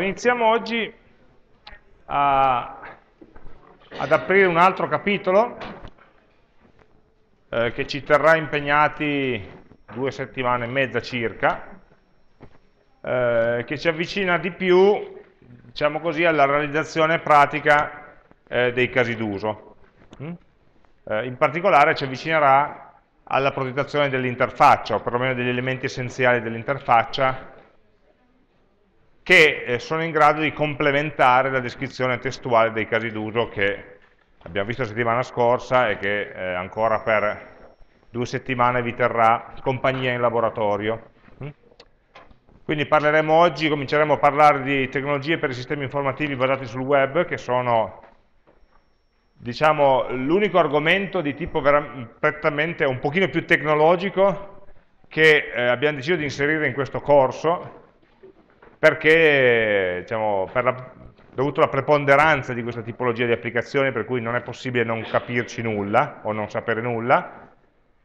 Iniziamo oggi a, ad aprire un altro capitolo eh, che ci terrà impegnati due settimane e mezza circa, eh, che ci avvicina di più, diciamo così, alla realizzazione pratica eh, dei casi d'uso. Mm? Eh, in particolare ci avvicinerà alla progettazione dell'interfaccia, o perlomeno degli elementi essenziali dell'interfaccia, che eh, sono in grado di complementare la descrizione testuale dei casi d'uso che abbiamo visto la settimana scorsa e che eh, ancora per due settimane vi terrà compagnia in laboratorio. Mm? Quindi parleremo oggi, cominceremo a parlare di tecnologie per i sistemi informativi basati sul web, che sono diciamo, l'unico argomento di tipo prettamente un pochino più tecnologico che eh, abbiamo deciso di inserire in questo corso, perché diciamo, per la, dovuto alla preponderanza di questa tipologia di applicazioni per cui non è possibile non capirci nulla o non sapere nulla,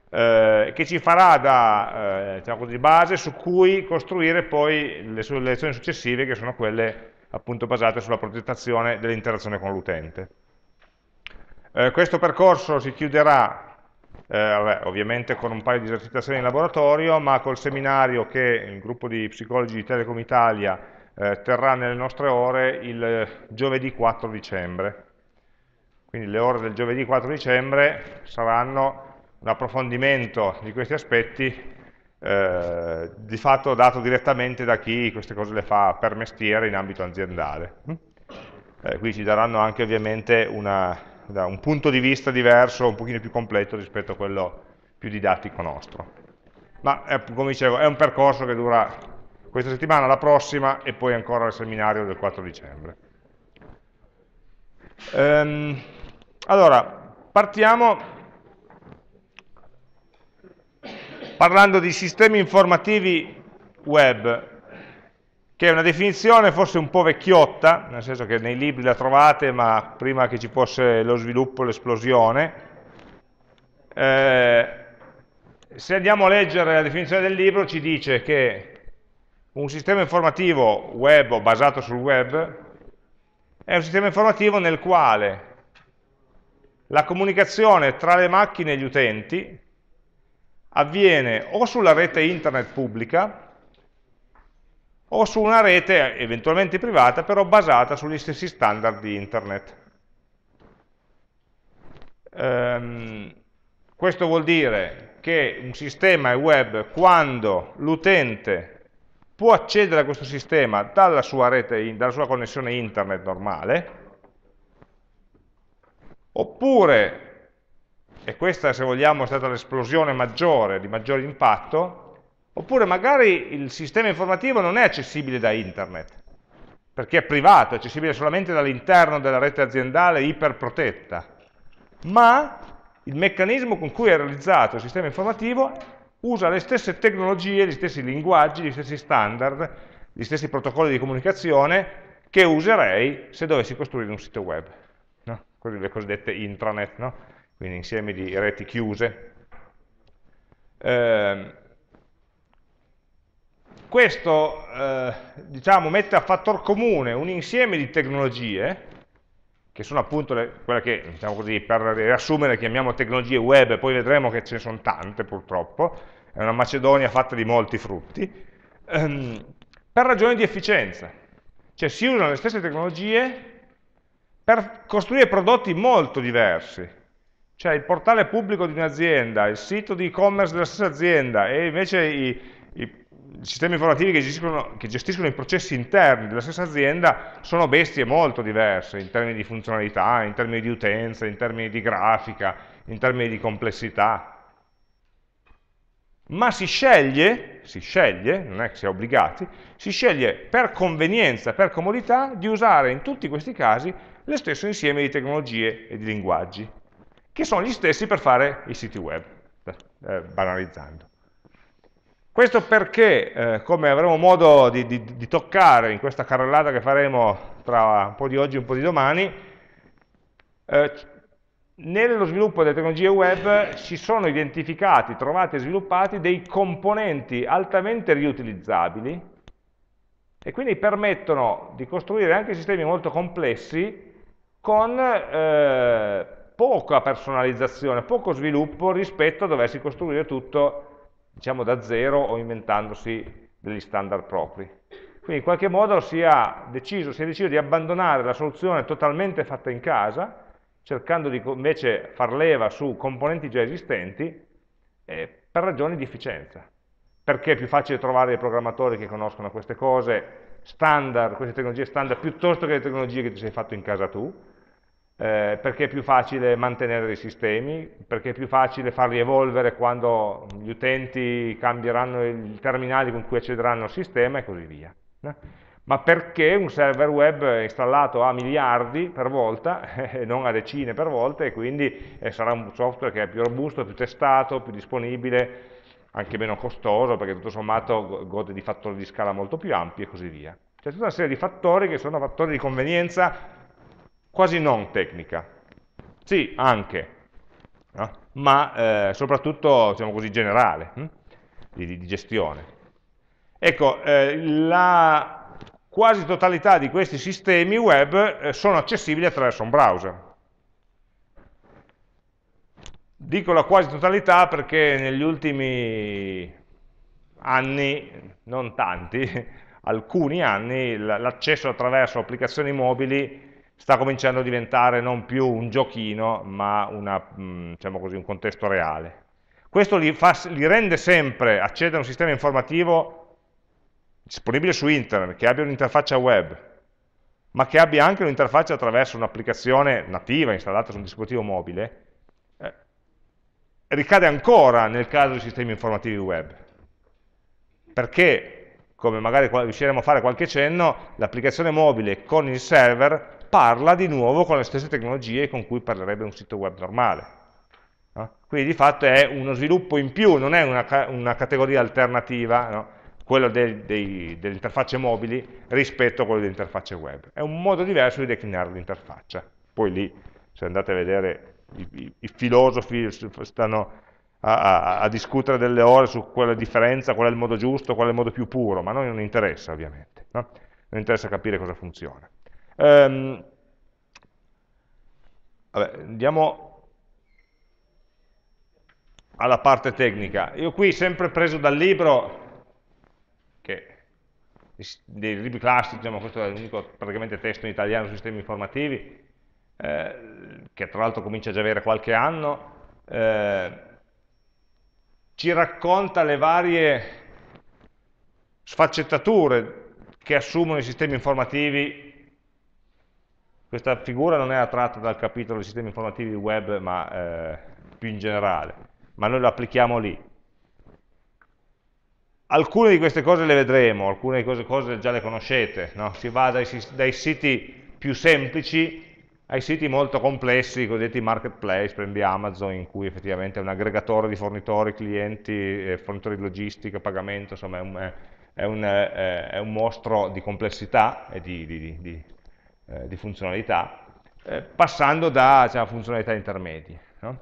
eh, che ci farà da eh, diciamo così, base su cui costruire poi le, le lezioni successive che sono quelle appunto basate sulla progettazione dell'interazione con l'utente. Eh, questo percorso si chiuderà eh, vabbè, ovviamente con un paio di esercitazioni in laboratorio, ma col seminario che il gruppo di psicologi di Telecom Italia eh, terrà nelle nostre ore il giovedì 4 dicembre. Quindi le ore del giovedì 4 dicembre saranno un approfondimento di questi aspetti eh, di fatto dato direttamente da chi queste cose le fa per mestiere in ambito aziendale. Mm? Eh, qui ci daranno anche ovviamente una, da un punto di vista diverso, un pochino più completo rispetto a quello più didattico nostro. Ma è, eh, come dicevo, è un percorso che dura questa settimana, la prossima e poi ancora il seminario del 4 dicembre. Ehm, allora, partiamo parlando di sistemi informativi web che è una definizione forse un po' vecchiotta, nel senso che nei libri la trovate, ma prima che ci fosse lo sviluppo, l'esplosione. Eh, se andiamo a leggere la definizione del libro ci dice che un sistema informativo web o basato sul web è un sistema informativo nel quale la comunicazione tra le macchine e gli utenti avviene o sulla rete internet pubblica, o su una rete eventualmente privata, però basata sugli stessi standard di internet. Ehm, questo vuol dire che un sistema è web quando l'utente può accedere a questo sistema dalla sua, rete, dalla sua connessione internet normale, oppure, e questa se vogliamo è stata l'esplosione maggiore, di maggior impatto, Oppure magari il sistema informativo non è accessibile da internet, perché è privato, è accessibile solamente dall'interno della rete aziendale iperprotetta, ma il meccanismo con cui è realizzato il sistema informativo usa le stesse tecnologie, gli stessi linguaggi, gli stessi standard, gli stessi protocolli di comunicazione che userei se dovessi costruire un sito web, no? le cosiddette intranet, no? quindi insieme di reti chiuse. Eh, questo eh, diciamo, mette a fattor comune un insieme di tecnologie, che sono appunto le, quelle che, diciamo così, per riassumere chiamiamo tecnologie web, poi vedremo che ce ne sono tante purtroppo, è una Macedonia fatta di molti frutti, ehm, per ragioni di efficienza. Cioè si usano le stesse tecnologie per costruire prodotti molto diversi, cioè il portale pubblico di un'azienda, il sito di e-commerce della stessa azienda e invece i, sistemi informativi che gestiscono, che gestiscono, i processi interni della stessa azienda sono bestie molto diverse in termini di funzionalità, in termini di utenza, in termini di grafica, in termini di complessità. Ma si sceglie, si sceglie, non è che si è obbligati, si sceglie per convenienza, per comodità, di usare in tutti questi casi lo stesso insieme di tecnologie e di linguaggi, che sono gli stessi per fare i siti web, eh, banalizzando. Questo perché, eh, come avremo modo di, di, di toccare in questa carrellata che faremo tra un po' di oggi e un po' di domani, eh, nello sviluppo delle tecnologie web si sono identificati, trovati e sviluppati dei componenti altamente riutilizzabili e quindi permettono di costruire anche sistemi molto complessi con eh, poca personalizzazione, poco sviluppo rispetto a doversi costruire tutto diciamo da zero o inventandosi degli standard propri. Quindi in qualche modo si è deciso, si è deciso di abbandonare la soluzione totalmente fatta in casa, cercando di invece far leva su componenti già esistenti eh, per ragioni di efficienza. Perché è più facile trovare dei programmatori che conoscono queste cose standard, queste tecnologie standard, piuttosto che le tecnologie che ti sei fatto in casa tu, eh, perché è più facile mantenere dei sistemi, perché è più facile farli evolvere quando gli utenti cambieranno i terminali con cui accederanno al sistema e così via. No? Ma perché un server web è installato a miliardi per volta e non a decine per volta e quindi eh, sarà un software che è più robusto, più testato, più disponibile, anche meno costoso perché tutto sommato gode di fattori di scala molto più ampi e così via. C'è tutta una serie di fattori che sono fattori di convenienza quasi non tecnica. Sì, anche, no? Eh? ma eh, soprattutto diciamo così, generale, hm? di, di, gestione. Ecco, eh, la quasi totalità di questi sistemi web eh, sono accessibili attraverso un browser. Dico la quasi totalità perché negli ultimi anni, non tanti, alcuni anni, l'accesso attraverso applicazioni mobili sta cominciando a diventare non più un giochino, ma una, mm, diciamo così, un contesto reale. Questo li, fa, li rende sempre accedere a un sistema informativo disponibile su internet, che abbia un'interfaccia web, ma che abbia anche un'interfaccia attraverso un'applicazione nativa installata su un dispositivo mobile, eh, ricade ancora nel caso di sistemi informativi web. Perché, come magari riusciremo a fare qualche cenno, l'applicazione mobile con il server parla di nuovo con le stesse tecnologie con cui parlerebbe un sito web normale. No? Quindi di fatto è uno sviluppo in più, non è una, una categoria alternativa, no? quello del, dei, delle interfacce mobili rispetto a quello delle interfacce web. È un modo diverso di declinare l'interfaccia. Poi lì, se andate a vedere, i, i, i filosofi stanno a, a, a, discutere delle ore su quella differenza, qual è il modo giusto, qual è il modo più puro, ma a noi non interessa ovviamente, no? non interessa capire cosa funziona. Ehm, vabbè, andiamo alla parte tecnica. Io qui sempre preso dal libro, che, dei libri classici, diciamo, questo è l'unico praticamente testo in italiano sui sistemi informativi, eh, che tra l'altro comincia già ad avere qualche anno, eh, ci racconta le varie sfaccettature che assumono i sistemi informativi questa figura non è attratta dal capitolo dei sistemi informativi web, ma eh, più in generale, ma noi lo applichiamo lì. Alcune di queste cose le vedremo, alcune di queste cose già le conoscete, no? si va dai, dai siti più semplici ai siti molto complessi, i cosiddetti marketplace, prendi Amazon, in cui effettivamente è un aggregatore di fornitori, clienti, eh, fornitori di logistica, pagamento, insomma è un, è un, eh, è un mostro di complessità e di, di, di, eh, di funzionalità, eh, passando da diciamo, funzionalità intermedie. No?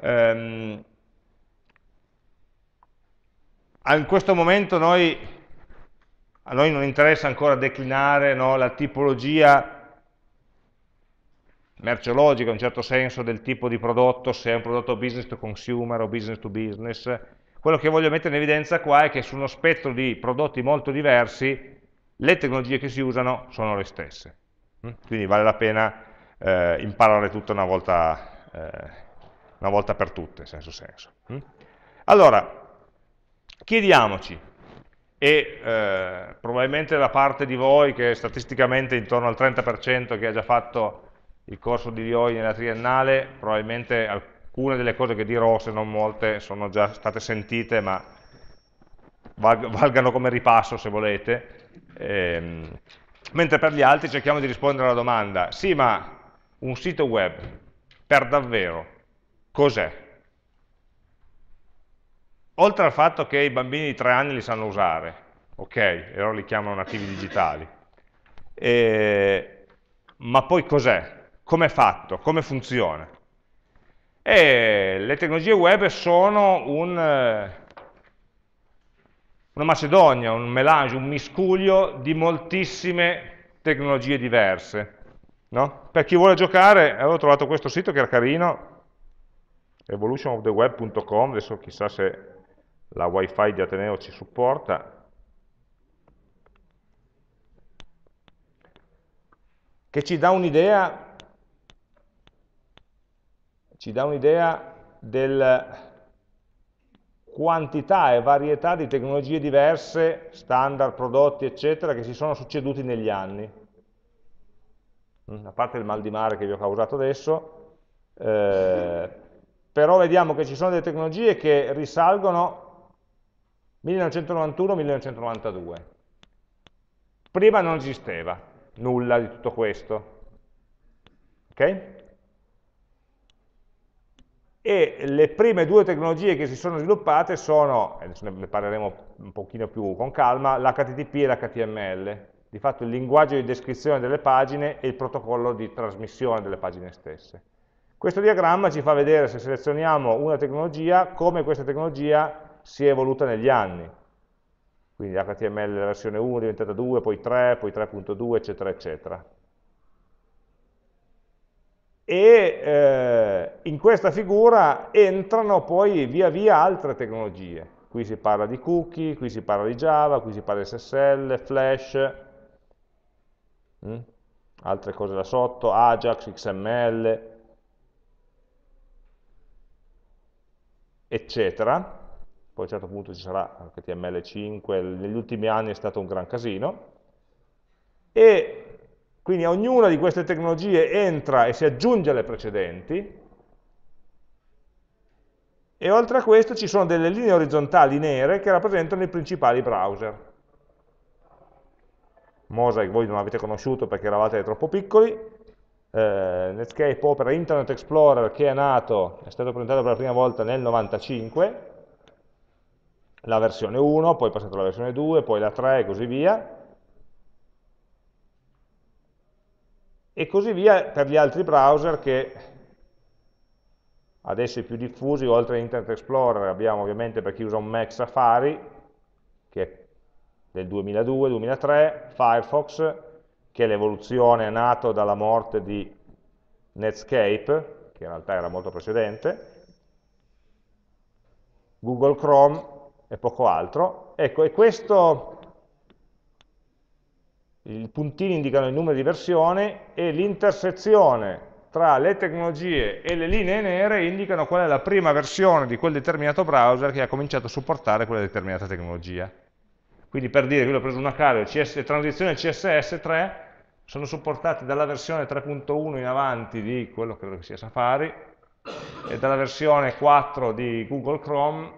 Ehm, in questo momento noi, a noi non interessa ancora declinare no, la tipologia merceologica, in un certo senso, del tipo di prodotto, se è un prodotto business to consumer o business to business. Quello che voglio mettere in evidenza qua è che su uno spettro di prodotti molto diversi le tecnologie che si usano sono le stesse. Quindi vale la pena eh, imparare tutto una volta, eh, una volta per tutte, in senso senso. Mm? Allora, chiediamoci, e eh, probabilmente la parte di voi che statisticamente intorno al 30% che ha già fatto il corso di DOI nella triennale, probabilmente alcune delle cose che dirò, se non molte, sono già state sentite, ma valgano come ripasso se volete. Eh, mentre per gli altri cerchiamo di rispondere alla domanda, sì ma un sito web per davvero cos'è? Oltre al fatto che i bambini di tre anni li sanno usare, ok, loro li chiamano nativi digitali, e, ma poi cos'è? Com'è fatto? Come funziona? E le tecnologie web sono un, eh, una macedonia, un melange, un miscuglio di moltissime tecnologie diverse. No? Per chi vuole giocare, avevo trovato questo sito che era carino, evolutionoftheweb.com, adesso chissà se la wifi di Ateneo ci supporta, che ci dà un'idea un del, quantità e varietà di tecnologie diverse, standard, prodotti, eccetera, che si sono succeduti negli anni. Mm, a parte il mal di mare che vi ho causato adesso, eh, però vediamo che ci sono delle tecnologie che risalgono 1991-1992. Prima non esisteva nulla di tutto questo. Ok? e le prime due tecnologie che si sono sviluppate sono, adesso ne parleremo un pochino più con calma, l'HTTP e l'HTML, di fatto il linguaggio di descrizione delle pagine e il protocollo di trasmissione delle pagine stesse. Questo diagramma ci fa vedere, se selezioniamo una tecnologia, come questa tecnologia si è evoluta negli anni. Quindi HTML versione 1 è diventata 2, poi 3, poi 3.2, eccetera, eccetera e eh, in questa figura entrano poi via via altre tecnologie. Qui si parla di cookie, qui si parla di Java, qui si parla di SSL, Flash, mh? Mm? altre cose da sotto, Ajax, XML, eccetera. Poi a un certo punto ci sarà HTML5, negli ultimi anni è stato un gran casino. E quindi ognuna di queste tecnologie entra e si aggiunge alle precedenti, e oltre a questo ci sono delle linee orizzontali nere che rappresentano i principali browser. Mosaic voi non avete conosciuto perché eravate troppo piccoli, eh, Netscape opera Internet Explorer che è nato, è stato presentato per la prima volta nel 95, la versione 1, poi è passata la versione 2, poi la 3 e così via, e così via per gli altri browser che adesso i più diffusi, oltre a Internet Explorer, abbiamo ovviamente per chi usa un Mac Safari, che è del 2002-2003, Firefox, che è l'evoluzione nato dalla morte di Netscape, che in realtà era molto precedente, Google Chrome e poco altro. Ecco, e questo i puntini indicano il numero di versione e l'intersezione tra le tecnologie e le linee nere indicano qual è la prima versione di quel determinato browser che ha cominciato a supportare quella determinata tecnologia. Quindi per dire che io ho preso una caso, le transizioni CSS3 sono supportate dalla versione 3.1 in avanti di quello che credo sia Safari, e dalla versione 4 di Google Chrome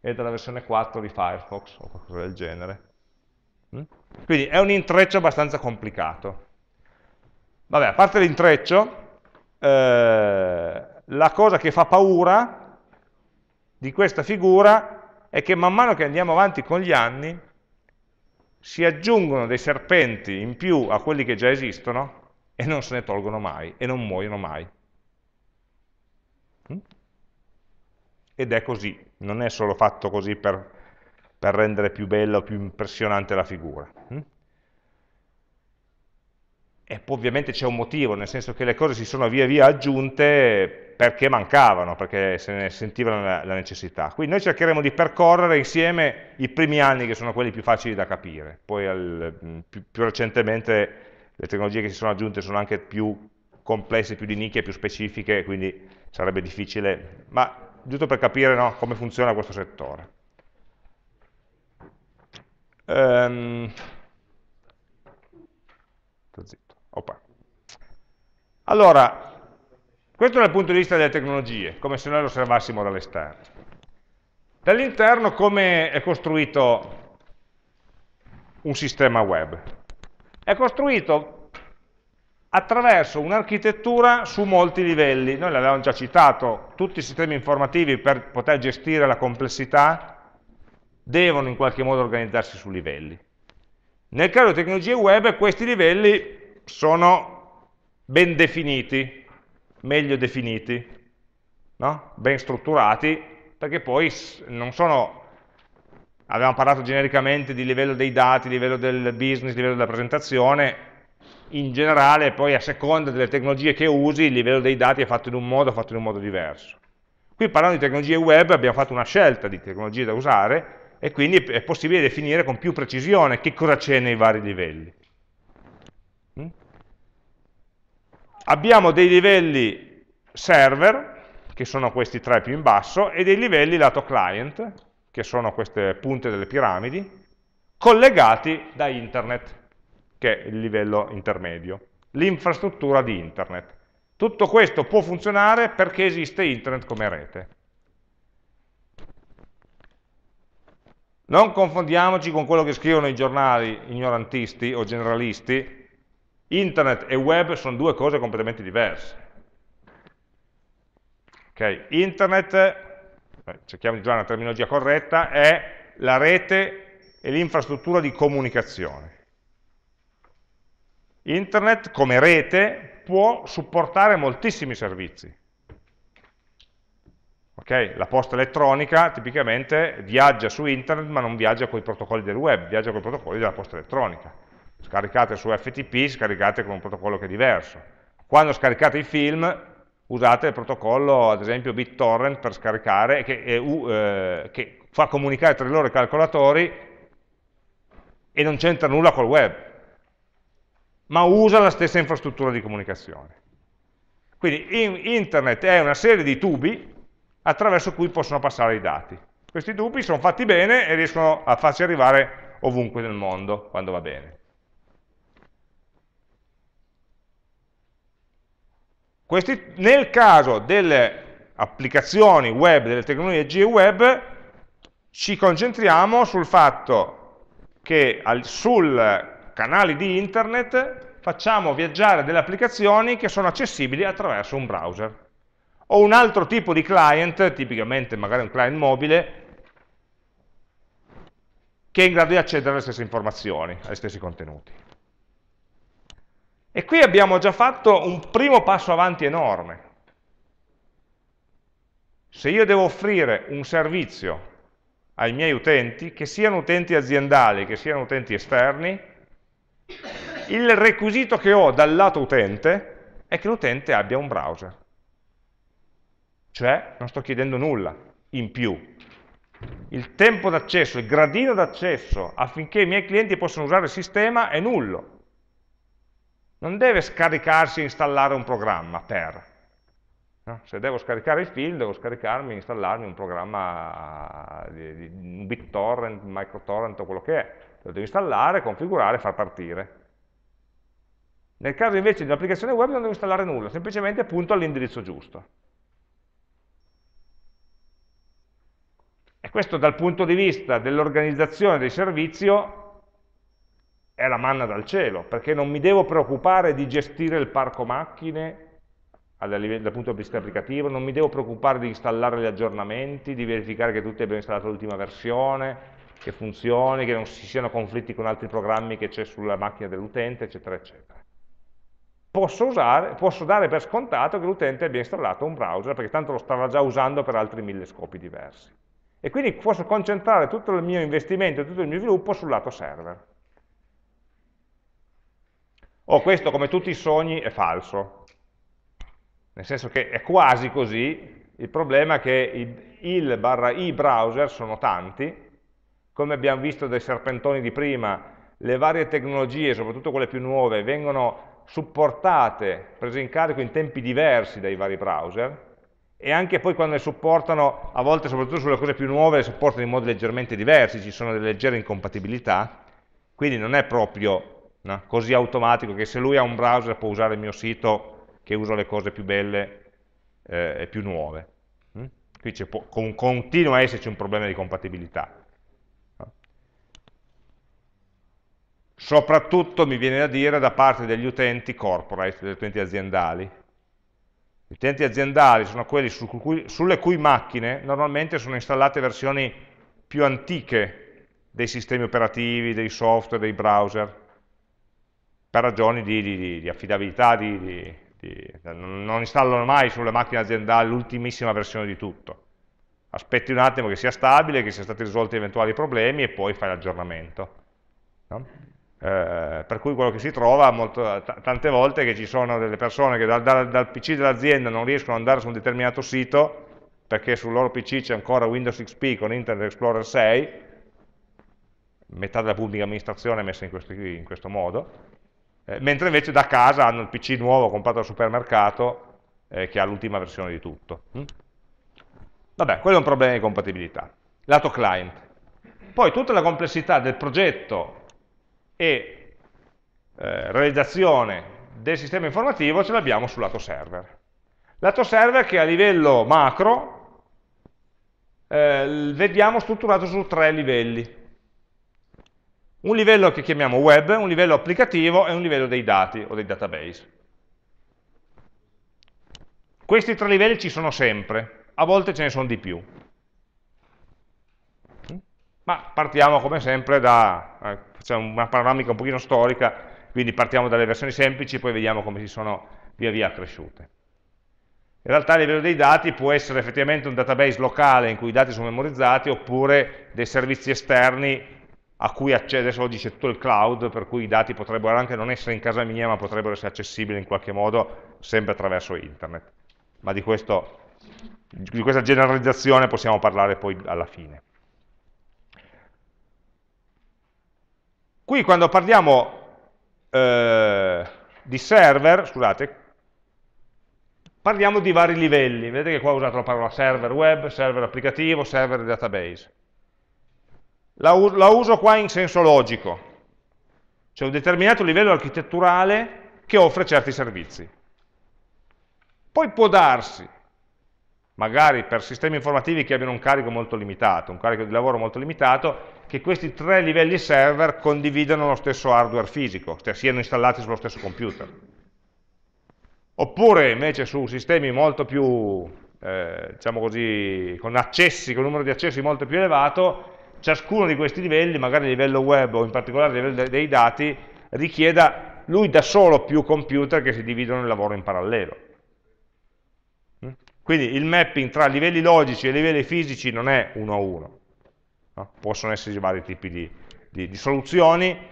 e dalla versione 4 di Firefox o qualcosa del genere. Mm? Quindi è un intreccio abbastanza complicato. Vabbè, a parte l'intreccio, eh, la cosa che fa paura di questa figura è che man mano che andiamo avanti con gli anni si aggiungono dei serpenti in più a quelli che già esistono e non se ne tolgono mai e non muoiono mai. Hm? Ed è così, non è solo fatto così per per rendere più bella o più impressionante la figura. Hm? E poi ovviamente c'è un motivo, nel senso che le cose si sono via via aggiunte perché mancavano, perché se ne sentiva la, la necessità. Quindi noi cercheremo di percorrere insieme i primi anni che sono quelli più facili da capire, poi al, mm, più, più recentemente le tecnologie che si sono aggiunte sono anche più complesse, più di nicchia, più specifiche, quindi sarebbe difficile, ma giusto per capire no, come funziona questo settore. Um, zitto, opa. Allora, questo dal punto di vista delle tecnologie, come se noi lo osservassimo dall'esterno. Dall'interno come è costruito un sistema web? È costruito attraverso un'architettura su molti livelli, noi l'avevamo già citato, tutti i sistemi informativi per poter gestire la complessità devono in qualche modo organizzarsi su livelli. Nel caso di tecnologie web questi livelli sono ben definiti, meglio definiti, no? ben strutturati, perché poi non sono, abbiamo parlato genericamente di livello dei dati, livello del business, livello della presentazione, in generale poi a seconda delle tecnologie che usi il livello dei dati è fatto in un modo o fatto in un modo diverso. Qui parlando di tecnologie web abbiamo fatto una scelta di tecnologie da usare e quindi è possibile definire con più precisione che cosa c'è nei vari livelli. Mm? Abbiamo dei livelli server, che sono questi tre più in basso, e dei livelli lato client, che sono queste punte delle piramidi, collegati da internet, che è il livello intermedio, l'infrastruttura di internet. Tutto questo può funzionare perché esiste internet come rete. Non confondiamoci con quello che scrivono i giornali ignorantisti o generalisti. Internet e web sono due cose completamente diverse. Okay. Internet, eh, cerchiamo di usare una terminologia corretta, è la rete e l'infrastruttura di comunicazione. Internet come rete può supportare moltissimi servizi Okay? La posta elettronica tipicamente viaggia su internet ma non viaggia con i protocolli del web, viaggia con i protocolli della posta elettronica. Scaricate su FTP, scaricate con un protocollo che è diverso. Quando scaricate i film usate il protocollo ad esempio BitTorrent per scaricare che, è, uh, che fa comunicare tra i loro calcolatori e non c'entra nulla col web, ma usa la stessa infrastruttura di comunicazione. Quindi in, internet è una serie di tubi attraverso cui possono passare i dati. Questi dubbi sono fatti bene e riescono a farci arrivare ovunque nel mondo, quando va bene. Questi, nel caso delle applicazioni web, delle tecnologie web, ci concentriamo sul fatto che al, sul canale di internet facciamo viaggiare delle applicazioni che sono accessibili attraverso un browser o un altro tipo di client, tipicamente magari un client mobile, che è in grado di accedere alle stesse informazioni, agli stessi contenuti. E qui abbiamo già fatto un primo passo avanti enorme. Se io devo offrire un servizio ai miei utenti, che siano utenti aziendali, che siano utenti esterni, il requisito che ho dal lato utente è che l'utente abbia un browser cioè non sto chiedendo nulla in più. Il tempo d'accesso, il gradino d'accesso affinché i miei clienti possano usare il sistema è nullo. Non deve scaricarsi e installare un programma per. No? Se devo scaricare il film, devo scaricarmi e installarmi un programma, un BitTorrent, MicroTorrent o quello che è. Lo devo installare, configurare e far partire. Nel caso invece di un'applicazione web non devo installare nulla, semplicemente punto all'indirizzo giusto. Questo dal punto di vista dell'organizzazione del servizio è la manna dal cielo, perché non mi devo preoccupare di gestire il parco macchine dal punto di vista applicativo, non mi devo preoccupare di installare gli aggiornamenti, di verificare che tutti abbiano installato l'ultima versione, che funzioni, che non ci siano conflitti con altri programmi che c'è sulla macchina dell'utente, eccetera, eccetera. Posso, usare, posso dare per scontato che l'utente abbia installato un browser, perché tanto lo stava già usando per altri mille scopi diversi e quindi posso concentrare tutto il mio investimento, e tutto il mio sviluppo sul lato server. O oh, questo, come tutti i sogni, è falso, nel senso che è quasi così, il problema è che il barra i browser sono tanti, come abbiamo visto dai serpentoni di prima, le varie tecnologie, soprattutto quelle più nuove, vengono supportate, prese in carico in tempi diversi dai vari browser, e anche poi quando le supportano, a volte soprattutto sulle cose più nuove, le supportano in modi leggermente diversi, ci sono delle leggere incompatibilità, quindi non è proprio no, così automatico che se lui ha un browser può usare il mio sito che uso le cose più belle eh, e più nuove. Mm? Qui con, continua a esserci un problema di compatibilità. Soprattutto mi viene da dire da parte degli utenti corporate, degli utenti aziendali, gli utenti aziendali sono quelli su cui, sulle cui macchine normalmente sono installate versioni più antiche dei sistemi operativi, dei software, dei browser, per ragioni di, di, di affidabilità, di, non installano mai sulle macchine aziendali l'ultimissima versione di tutto. Aspetti un attimo che sia stabile, che siano stati risolti eventuali problemi e poi fai l'aggiornamento. No? Eh, per cui quello che si trova molto, tante volte è che ci sono delle persone che da, da, dal PC dell'azienda non riescono ad andare su un determinato sito perché sul loro PC c'è ancora Windows XP con Internet Explorer 6, metà della pubblica amministrazione è messa in, questo, in questo modo, eh, mentre invece da casa hanno il PC nuovo comprato al supermercato eh, che ha l'ultima versione di tutto. Mm? Vabbè, quello è un problema di compatibilità. Lato client. Poi tutta la complessità del progetto e eh, realizzazione del sistema informativo ce l'abbiamo sul lato server. Lato server che a livello macro eh, vediamo strutturato su tre livelli. Un livello che chiamiamo web, un livello applicativo e un livello dei dati o dei database. Questi tre livelli ci sono sempre, a volte ce ne sono di più. Ma partiamo come sempre da eh, facciamo una panoramica un pochino storica, quindi partiamo dalle versioni semplici e poi vediamo come si sono via via accresciute. In realtà a livello dei dati può essere effettivamente un database locale in cui i dati sono memorizzati oppure dei servizi esterni a cui accede, adesso oggi c'è tutto il cloud, per cui i dati potrebbero anche non essere in casa mia, ma potrebbero essere accessibili in qualche modo sempre attraverso internet. Ma di, questo, di questa generalizzazione possiamo parlare poi alla fine. Qui quando parliamo eh, di server, scusate, parliamo di vari livelli, vedete che qua ho usato la parola server web, server applicativo, server database. La, la uso qua in senso logico, C'è un determinato livello architetturale che offre certi servizi. Poi può darsi magari per sistemi informativi che abbiano un carico molto limitato, un carico di lavoro molto limitato, che questi tre livelli server condividano lo stesso hardware fisico, cioè siano installati sullo stesso computer. Oppure invece su sistemi molto più, eh, diciamo così, con accessi, con un numero di accessi molto più elevato, ciascuno di questi livelli, magari a livello web o in particolare a livello dei dati, richieda lui da solo più computer che si dividono il lavoro in parallelo. Quindi il mapping tra livelli logici e livelli fisici non è uno a uno, no? possono esserci vari tipi di, di, di soluzioni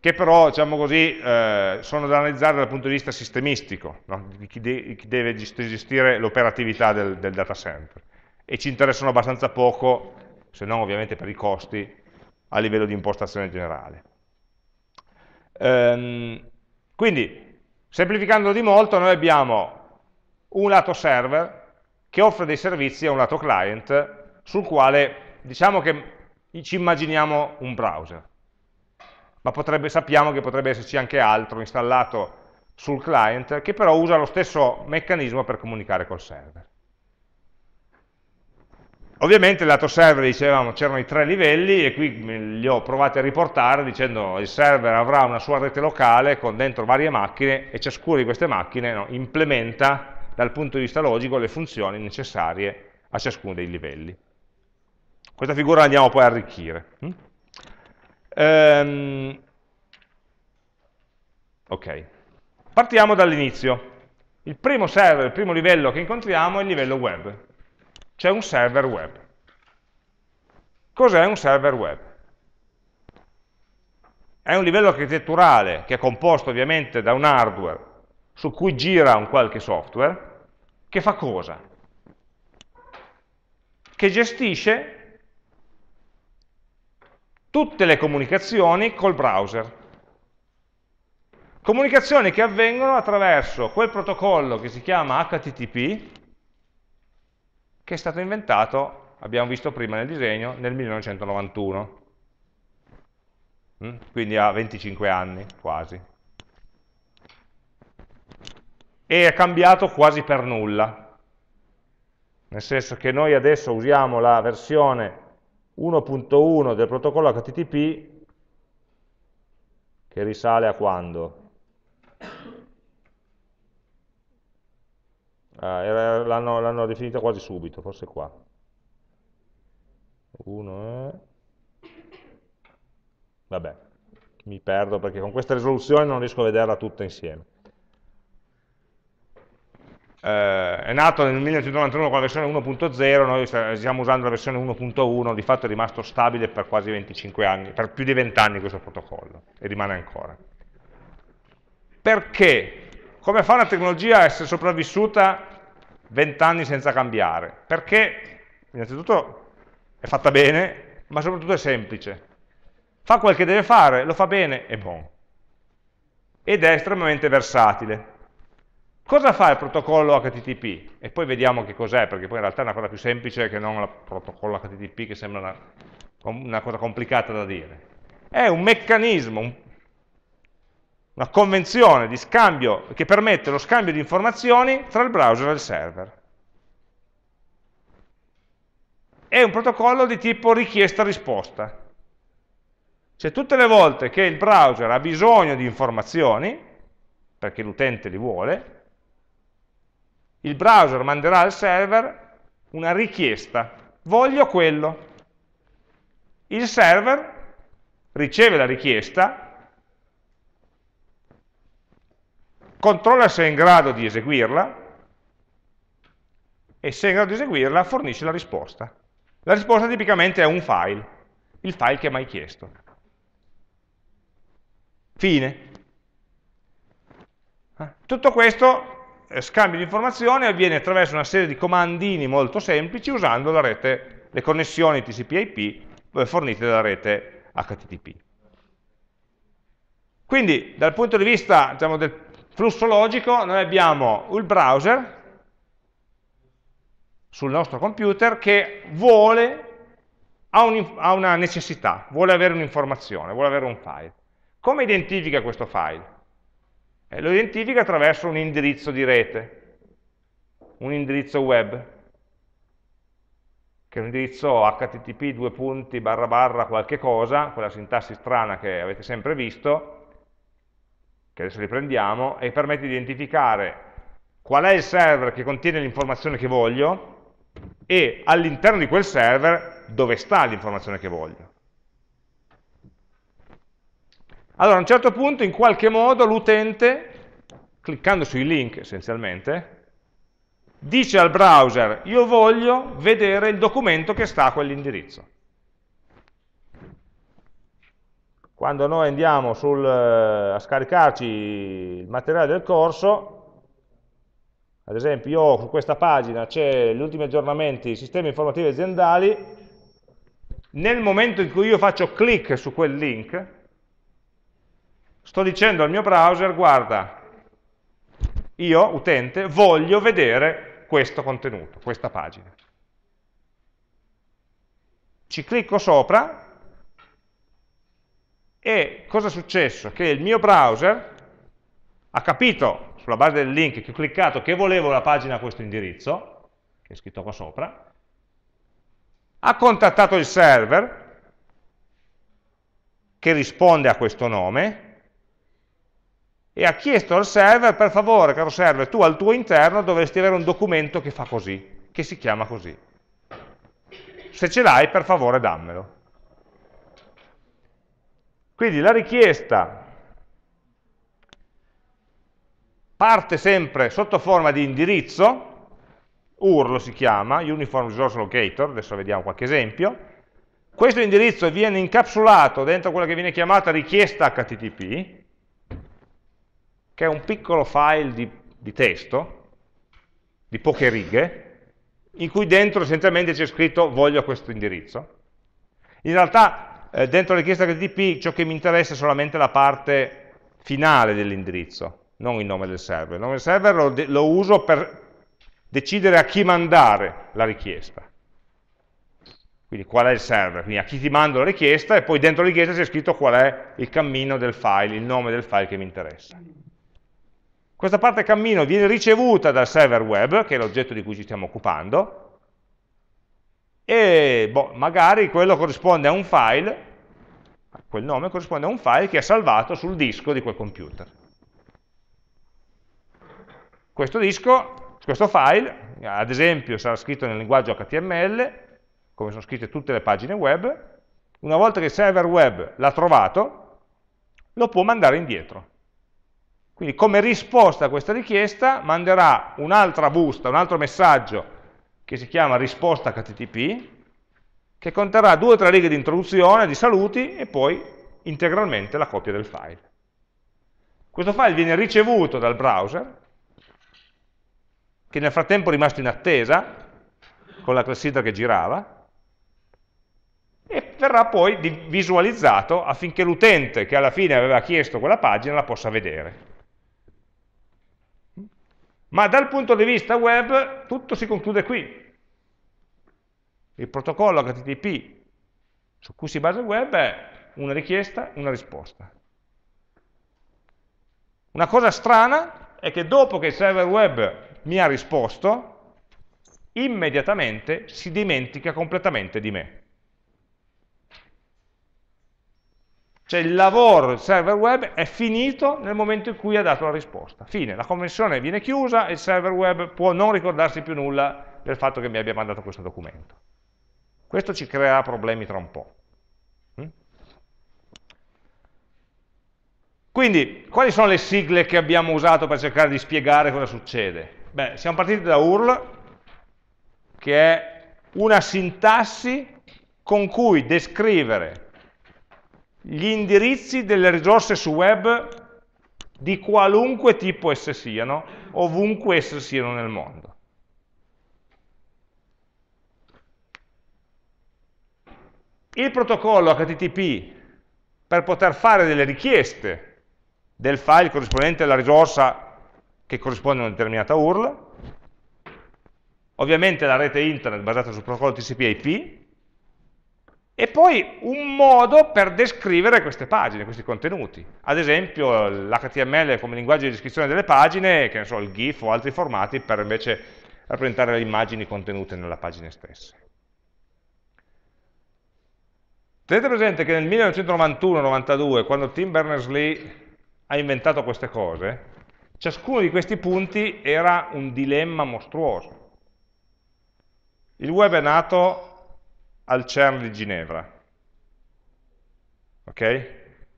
che però, diciamo così, eh, sono da analizzare dal punto di vista sistemistico, no? di, chi de chi deve gestire l'operatività del, del data center. E ci interessano abbastanza poco, se non ovviamente per i costi, a livello di impostazione generale. Ehm, quindi, semplificando di molto, noi abbiamo un lato server che offre dei servizi a un lato client sul quale diciamo che ci immaginiamo un browser, ma potrebbe, sappiamo che potrebbe esserci anche altro installato sul client che però usa lo stesso meccanismo per comunicare col server. Ovviamente il lato server, dicevamo, c'erano i tre livelli e qui li ho provati a riportare dicendo il server avrà una sua rete locale con dentro varie macchine e ciascuna di queste macchine no, implementa dal punto di vista logico le funzioni necessarie a ciascuno dei livelli. Questa figura la andiamo poi a arricchire. Mm? Ehm, ok, partiamo dall'inizio. Il primo server, il primo livello che incontriamo è il livello web. C'è un server web. Cos'è un server web? È un livello architetturale che è composto ovviamente da un hardware su cui gira un qualche software, che fa cosa? Che gestisce tutte le comunicazioni col browser. Comunicazioni che avvengono attraverso quel protocollo che si chiama HTTP, che è stato inventato, abbiamo visto prima nel disegno, nel 1991. Mm? Quindi ha 25 anni, quasi e è cambiato quasi per nulla, nel senso che noi adesso usiamo la versione 1.1 del protocollo HTTP che risale a quando? Ah, l'hanno definita quasi subito, forse qua. Uno è... Eh. Vabbè, mi perdo perché con questa risoluzione non riesco a vederla tutta insieme eh, è nato nel 1991 con la versione 1.0, noi stiamo usando la versione 1.1, di fatto è rimasto stabile per quasi 25 anni, per più di 20 anni questo protocollo, e rimane ancora. Perché? Come fa una tecnologia a essere sopravvissuta 20 anni senza cambiare? Perché, innanzitutto, è fatta bene, ma soprattutto è semplice. Fa quel che deve fare, lo fa bene è buono. Ed è estremamente versatile Cosa fa il protocollo HTTP? E poi vediamo che cos'è, perché poi in realtà è una cosa più semplice che non il protocollo HTTP che sembra una, una cosa complicata da dire. È un meccanismo, un, una convenzione di scambio che permette lo scambio di informazioni tra il browser e il server. È un protocollo di tipo richiesta-risposta. Cioè tutte le volte che il browser ha bisogno di informazioni, perché l'utente li vuole, il browser manderà al server una richiesta, voglio quello. Il server riceve la richiesta, controlla se è in grado di eseguirla e se è in grado di eseguirla fornisce la risposta. La risposta tipicamente è un file, il file che ha mai chiesto. Fine. Eh, tutto questo eh, scambio di informazioni avviene attraverso una serie di comandini molto semplici usando la rete, le connessioni TCP/IP fornite dalla rete HTTP. Quindi dal punto di vista diciamo, del flusso logico noi abbiamo il browser sul nostro computer che vuole, ha, un, ha una necessità, vuole avere un'informazione, vuole avere un file. Come identifica questo file? Eh, lo identifica attraverso un indirizzo di rete, un indirizzo web, che è un indirizzo http due punti barra barra qualche cosa, quella sintassi strana che avete sempre visto, che adesso riprendiamo, e permette di identificare qual è il server che contiene l'informazione che voglio e all'interno di quel server dove sta l'informazione che voglio. Allora a un certo punto in qualche modo l'utente, cliccando sui link essenzialmente, dice al browser io voglio vedere il documento che sta a quell'indirizzo. Quando noi andiamo sul, eh, a scaricarci il materiale del corso, ad esempio io su questa pagina c'è gli ultimi aggiornamenti sistemi informativi aziendali, nel momento in cui io faccio clic su quel link, sto dicendo al mio browser, guarda, io, utente, voglio vedere questo contenuto, questa pagina. Ci clicco sopra e cosa è successo? Che il mio browser ha capito, sulla base del link che ho cliccato, che volevo la pagina a questo indirizzo, che è scritto qua sopra, ha contattato il server, che risponde a questo nome, e ha chiesto al server, per favore, caro server, tu al tuo interno dovresti avere un documento che fa così, che si chiama così. Se ce l'hai, per favore, dammelo. Quindi la richiesta parte sempre sotto forma di indirizzo, URL si chiama, Uniform Resource Locator, adesso vediamo qualche esempio, questo indirizzo viene incapsulato dentro quella che viene chiamata richiesta HTTP, che è un piccolo file di, di testo, di poche righe, in cui dentro essenzialmente c'è scritto voglio questo indirizzo. In realtà eh, dentro la richiesta HTTP ciò che mi interessa è solamente la parte finale dell'indirizzo, non il nome del server. Il nome del server lo, lo uso per decidere a chi mandare la richiesta. Quindi qual è il server, quindi a chi ti mando la richiesta e poi dentro la richiesta c'è scritto qual è il cammino del file, il nome del file che mi interessa. Questa parte cammino viene ricevuta dal server web, che è l'oggetto di cui ci stiamo occupando, e boh, magari quello corrisponde a un file, quel nome corrisponde a un file che è salvato sul disco di quel computer. Questo disco, questo file, ad esempio sarà scritto nel linguaggio HTML, come sono scritte tutte le pagine web, una volta che il server web l'ha trovato, lo può mandare indietro. Quindi come risposta a questa richiesta manderà un'altra busta, un altro messaggio che si chiama risposta HTTP, che conterrà due o tre righe di introduzione, di saluti e poi integralmente la copia del file. Questo file viene ricevuto dal browser, che nel frattempo è rimasto in attesa, con la classifica che girava, e verrà poi visualizzato affinché l'utente che alla fine aveva chiesto quella pagina la possa vedere. Ma dal punto di vista web tutto si conclude qui. Il protocollo HTTP su cui si basa il web è una richiesta, una risposta. Una cosa strana è che dopo che il server web mi ha risposto, immediatamente si dimentica completamente di me. Cioè il lavoro del server web è finito nel momento in cui ha dato la risposta. Fine, la convenzione viene chiusa e il server web può non ricordarsi più nulla del fatto che mi abbia mandato questo documento. Questo ci creerà problemi tra un po'. Mm? Quindi, quali sono le sigle che abbiamo usato per cercare di spiegare cosa succede? Beh, siamo partiti da URL, che è una sintassi con cui descrivere gli indirizzi delle risorse su web di qualunque tipo esse siano, ovunque esse siano nel mondo. Il protocollo HTTP per poter fare delle richieste del file corrispondente alla risorsa che corrisponde a una determinata URL, ovviamente la rete internet basata sul protocollo TCP IP, e poi un modo per descrivere queste pagine, questi contenuti. Ad esempio l'HTML come linguaggio di descrizione delle pagine, che ne so, il GIF o altri formati per invece rappresentare le immagini contenute nella pagina stessa. Tenete presente che nel 1991-92, quando Tim Berners-Lee ha inventato queste cose, ciascuno di questi punti era un dilemma mostruoso. Il web è nato al CERN di Ginevra. Okay?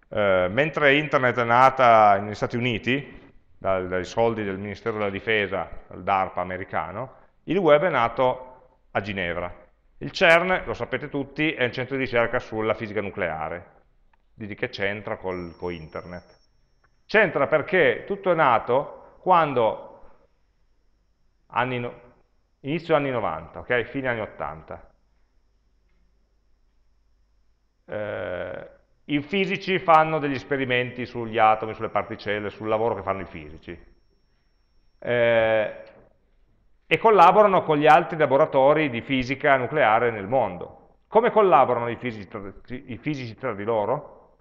Eh, mentre internet è nata negli Stati Uniti, dal, dai soldi del Ministero della Difesa, dal DARPA americano, il web è nato a Ginevra. Il CERN, lo sapete tutti, è un centro di ricerca sulla fisica nucleare. Di che c'entra con internet. C'entra perché tutto è nato quando, anni no, inizio anni 90, okay? fine anni 80, eh, I fisici fanno degli esperimenti sugli atomi, sulle particelle, sul lavoro che fanno i fisici. Eh, e collaborano con gli altri laboratori di fisica nucleare nel mondo. Come collaborano i fisici tra, i fisici tra di loro?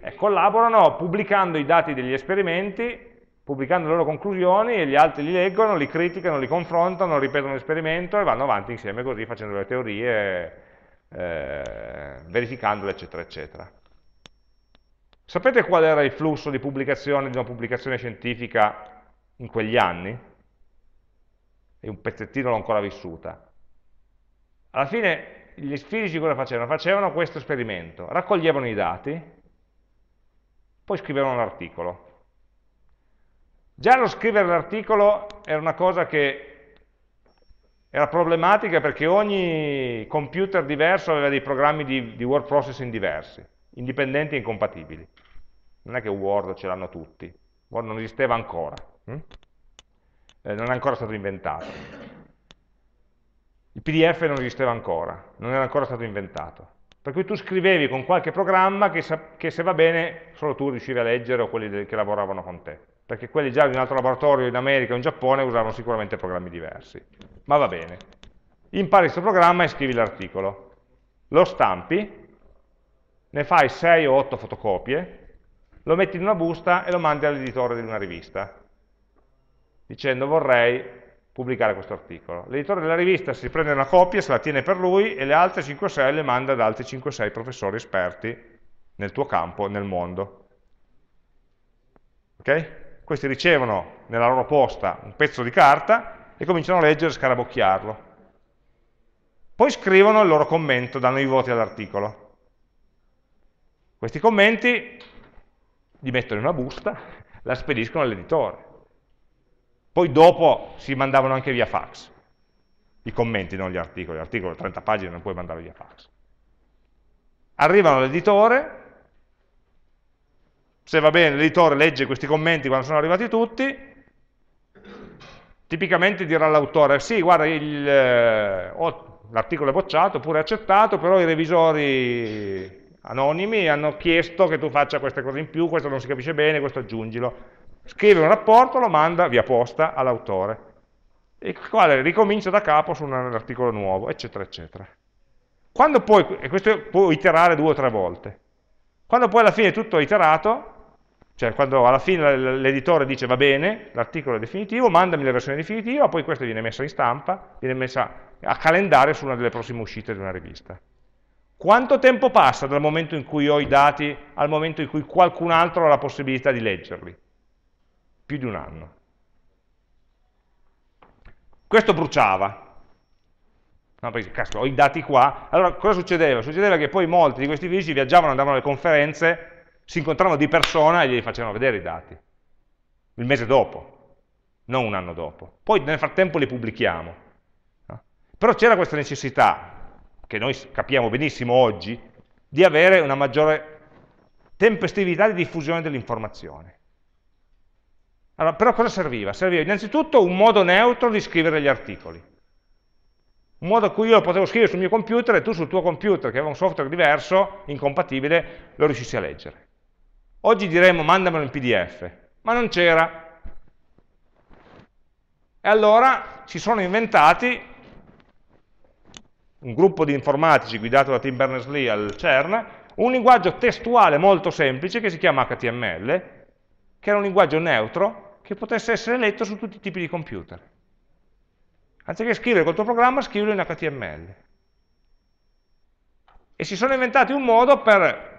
Eh, collaborano pubblicando i dati degli esperimenti pubblicando le loro conclusioni e gli altri li leggono, li criticano, li confrontano, ripetono l'esperimento e vanno avanti insieme così facendo le teorie eh, verificandole, eccetera, eccetera. Sapete qual era il flusso di pubblicazione di una pubblicazione scientifica in quegli anni? E un pezzettino l'ho ancora vissuta. Alla fine gli fisici cosa facevano? Facevano questo esperimento, raccoglievano i dati, poi scrivevano l'articolo. Già lo scrivere l'articolo era una cosa che era problematica perché ogni computer diverso aveva dei programmi di, di word processing diversi, indipendenti e incompatibili. Non è che Word ce l'hanno tutti, Word non esisteva ancora, hm? eh, non è ancora stato inventato. Il PDF non esisteva ancora, non era ancora stato inventato. Per cui tu scrivevi con qualche programma che, che se va bene solo tu riuscivi a leggere o quelli che lavoravano con te perché quelli già di un altro laboratorio in America o in Giappone usavano sicuramente programmi diversi. Ma va bene. Impari questo programma e scrivi l'articolo. Lo stampi, ne fai 6 o 8 fotocopie, lo metti in una busta e lo mandi all'editore di una rivista, dicendo vorrei pubblicare questo articolo. L'editore della rivista si prende una copia, se la tiene per lui e le altre 5 o 6 le manda ad altri 5 o 6 professori esperti nel tuo campo, nel mondo. Ok? questi ricevono nella loro posta un pezzo di carta e cominciano a leggere e scarabocchiarlo. Poi scrivono il loro commento, danno i voti all'articolo. Questi commenti li mettono in una busta, la spediscono all'editore. Poi dopo si mandavano anche via fax, i commenti, non gli articoli. L'articolo 30 pagine non puoi mandarlo via fax. Arrivano all'editore, se va bene l'editore legge questi commenti quando sono arrivati tutti, tipicamente dirà all'autore, sì guarda eh, l'articolo è bocciato oppure è accettato, però i revisori anonimi hanno chiesto che tu faccia queste cose in più, questo non si capisce bene, questo aggiungilo. Scrive un rapporto, lo manda via posta all'autore, il quale ricomincia da capo su un articolo nuovo, eccetera, eccetera. Quando poi, e questo può iterare due o tre volte, quando poi alla fine tutto è iterato, cioè quando alla fine l'editore dice va bene, l'articolo è definitivo, mandami la versione definitiva, poi questa viene messa in stampa, viene messa a calendario su una delle prossime uscite di una rivista. Quanto tempo passa dal momento in cui ho i dati al momento in cui qualcun altro ha la possibilità di leggerli? Più di un anno. Questo bruciava. No, perché, cazzo, ho i dati qua. Allora, cosa succedeva? Succedeva che poi molti di questi visi viaggiavano, andavano alle conferenze si incontravano di persona e gli facevano vedere i dati, il mese dopo, non un anno dopo. Poi nel frattempo li pubblichiamo. Però c'era questa necessità, che noi capiamo benissimo oggi, di avere una maggiore tempestività di diffusione dell'informazione. Allora, però cosa serviva? Serviva innanzitutto un modo neutro di scrivere gli articoli. Un modo in cui io lo potevo scrivere sul mio computer e tu sul tuo computer, che aveva un software diverso, incompatibile, lo riuscissi a leggere. Oggi diremmo mandamelo in PDF, ma non c'era. E allora si sono inventati un gruppo di informatici guidato da Tim Berners-Lee al CERN, un linguaggio testuale molto semplice che si chiama HTML, che era un linguaggio neutro che potesse essere letto su tutti i tipi di computer. Anziché scrivere col tuo programma, scrivilo in HTML. E si sono inventati un modo per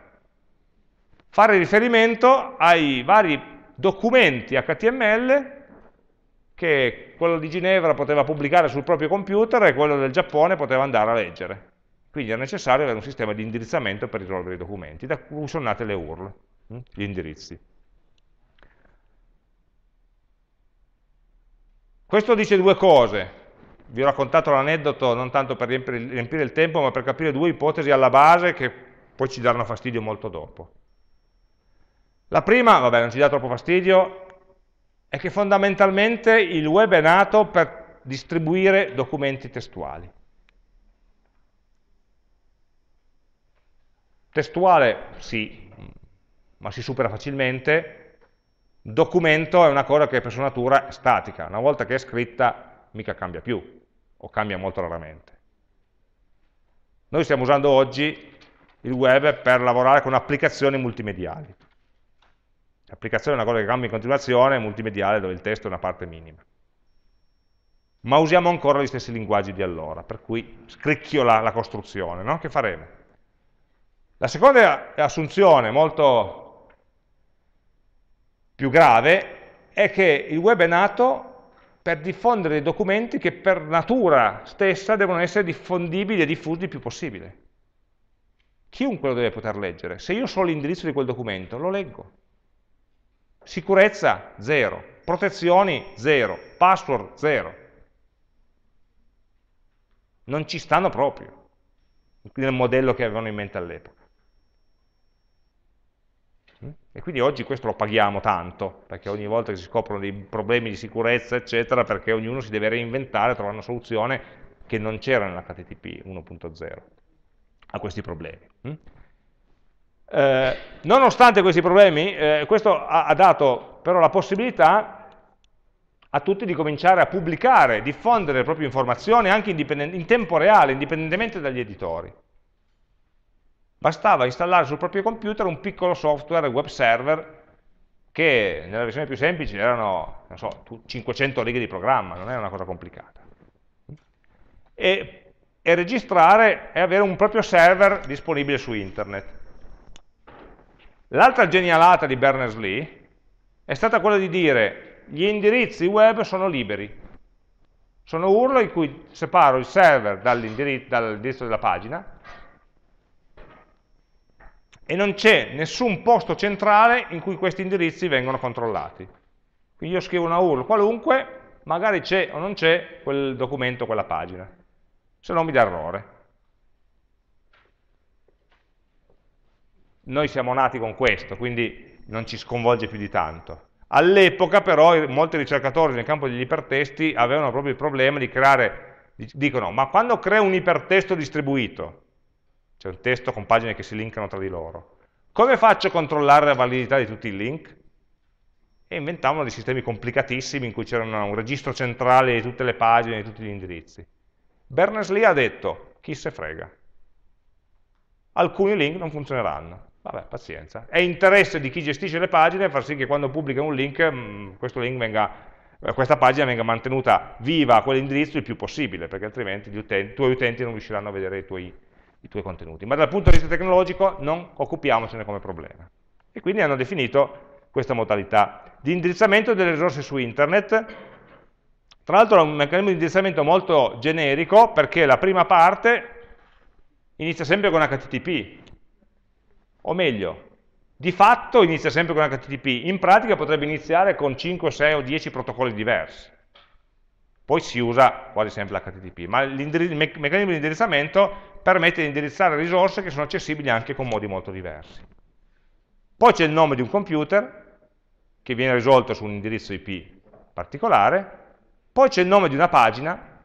fare riferimento ai vari documenti HTML che quello di Ginevra poteva pubblicare sul proprio computer e quello del Giappone poteva andare a leggere. Quindi era necessario avere un sistema di indirizzamento per risolvere i documenti, da cui sono nate le URL, hm, gli indirizzi. Questo dice due cose. Vi ho raccontato l'aneddoto non tanto per riempire, il tempo, ma per capire due ipotesi alla base che poi ci daranno fastidio molto dopo. La prima, vabbè non ci dà troppo fastidio, è che fondamentalmente il web è nato per distribuire documenti testuali. Testuale sì, ma si supera facilmente. Documento è una cosa che per sua natura è statica, una volta che è scritta mica cambia più, o cambia molto raramente. Noi stiamo usando oggi il web per lavorare con applicazioni multimediali. L'applicazione è una cosa che cambia in continuazione, multimediale dove il testo è una parte minima. Ma usiamo ancora gli stessi linguaggi di allora, per cui scricchiola la costruzione, no? Che faremo? La seconda assunzione, molto più grave, è che il web è nato per diffondere dei documenti che per natura stessa devono essere diffondibili e diffusi il più possibile. Chiunque lo deve poter leggere. Se io so l'indirizzo di quel documento, lo leggo. Sicurezza, zero. Protezioni, zero. Password, zero. Non ci stanno proprio nel modello che avevano in mente all'epoca. Mm? E quindi oggi questo lo paghiamo tanto, perché ogni volta che si scoprono dei problemi di sicurezza, eccetera, perché ognuno si deve reinventare, trovare una soluzione che non c'era nell'HTTP 1.0 a questi problemi. Mm? Eh, nonostante questi problemi, eh, questo ha, ha dato però la possibilità a tutti di cominciare a pubblicare, diffondere le proprie informazioni anche in tempo reale, indipendentemente dagli editori. Bastava installare sul proprio computer un piccolo software web server che nella versione più semplice erano so, 500 righe di programma, non era una cosa complicata. E, e registrare e avere un proprio server disponibile su internet. L'altra genialata di Berners-Lee è stata quella di dire gli indirizzi web sono liberi, sono URL in cui separo il server dall'indirizzo della pagina e non c'è nessun posto centrale in cui questi indirizzi vengono controllati. Quindi io scrivo una URL qualunque, magari c'è o non c'è quel documento, quella pagina, se no mi dà errore. noi siamo nati con questo, quindi non ci sconvolge più di tanto. All'epoca però molti ricercatori nel campo degli ipertesti avevano proprio il problema di creare, dicono, ma quando creo un ipertesto distribuito, cioè un testo con pagine che si linkano tra di loro, come faccio a controllare la validità di tutti i link? E inventavano dei sistemi complicatissimi in cui c'era un registro centrale di tutte le pagine, di tutti gli indirizzi. Berners-Lee ha detto, chi se frega, alcuni link non funzioneranno, Vabbè, pazienza. È interesse di chi gestisce le pagine far sì che quando pubblica un link, mh, mm, link venga, eh, questa pagina venga mantenuta viva a quell'indirizzo il più possibile, perché altrimenti i tuoi utenti non riusciranno a vedere i tuoi, i tuoi contenuti. Ma dal punto di vista tecnologico non occupiamocene come problema. E quindi hanno definito questa modalità di indirizzamento delle risorse su internet. Tra l'altro è un meccanismo di indirizzamento molto generico perché la prima parte inizia sempre con HTTP, o meglio, di fatto inizia sempre con HTTP, in pratica potrebbe iniziare con 5, 6 o 10 protocolli diversi. Poi si usa quasi sempre l'HTTP, ma il meccanismo di indirizzamento permette di indirizzare risorse che sono accessibili anche con modi molto diversi. Poi c'è il nome di un computer, che viene risolto su un indirizzo IP particolare, poi c'è il nome di una pagina,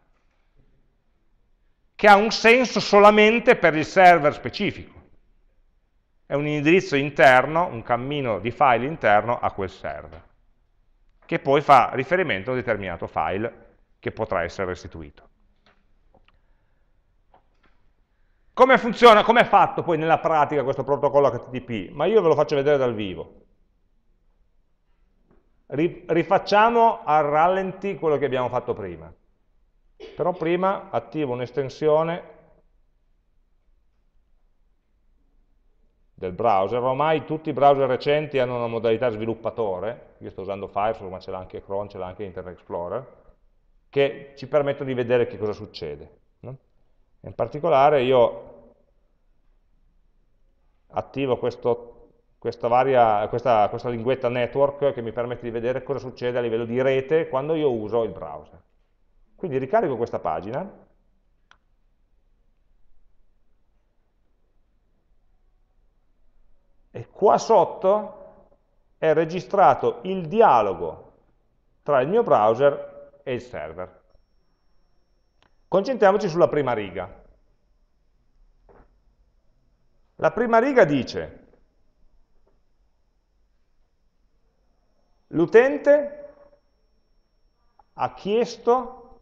che ha un senso solamente per il server specifico è un indirizzo interno, un cammino di file interno a quel server, che poi fa riferimento a un determinato file che potrà essere restituito. Come funziona, come è fatto poi nella pratica questo protocollo HTTP? Ma io ve lo faccio vedere dal vivo. Rifacciamo a rallenti quello che abbiamo fatto prima. Però prima attivo un'estensione del browser, ormai tutti i browser recenti hanno una modalità sviluppatore, io sto usando Firefox ma ce l'ha anche Chrome, ce l'ha anche Internet Explorer, che ci permette di vedere che cosa succede. No? In particolare io attivo questo, questa, varia, questa, questa linguetta network che mi permette di vedere cosa succede a livello di rete quando io uso il browser. Quindi ricarico questa pagina, e qua sotto è registrato il dialogo tra il mio browser e il server. Concentriamoci sulla prima riga. La prima riga dice l'utente ha chiesto,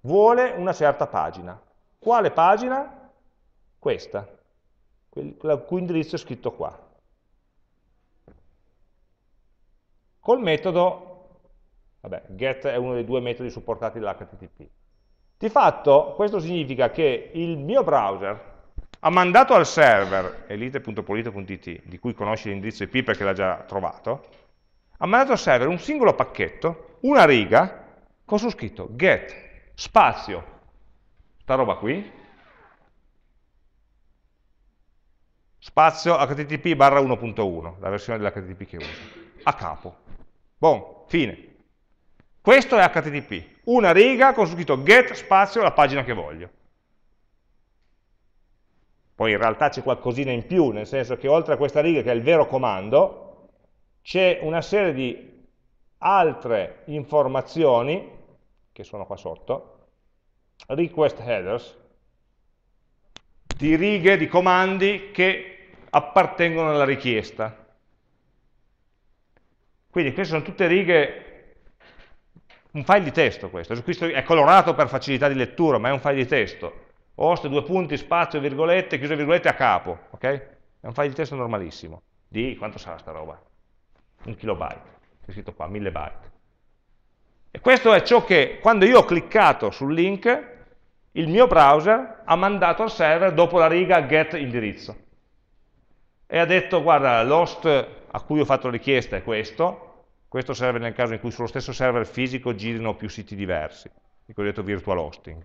vuole una certa pagina. Quale pagina? Questa, il cui indirizzo è scritto qua. col metodo, vabbè, get è uno dei due metodi supportati dall'HTTP. Di fatto questo significa che il mio browser ha mandato al server elite.polito.it, di cui conosci l'indirizzo IP perché l'ha già trovato, ha mandato al server un singolo pacchetto, una riga, con su scritto get, spazio, sta roba qui, spazio http barra 1.1, la versione dell'http che uso, a capo. Boom, fine. Questo è HTTP, una riga con scritto get spazio la pagina che voglio. Poi in realtà c'è qualcosina in più, nel senso che oltre a questa riga che è il vero comando, c'è una serie di altre informazioni, che sono qua sotto, request headers, di righe, di comandi che appartengono alla richiesta. Quindi queste sono tutte righe, un file di testo questo, questo è colorato per facilità di lettura, ma è un file di testo. Host, due punti, spazio, virgolette, chiuso virgolette a capo, ok? È un file di testo normalissimo, di quanto sarà sta roba? Un kilobyte, è scritto qua, mille byte. E questo è ciò che, quando io ho cliccato sul link, il mio browser ha mandato al server dopo la riga get indirizzo e ha detto guarda l'host a cui ho fatto richiesta è questo, questo serve nel caso in cui sullo stesso server fisico girino più siti diversi, il cosiddetto virtual hosting.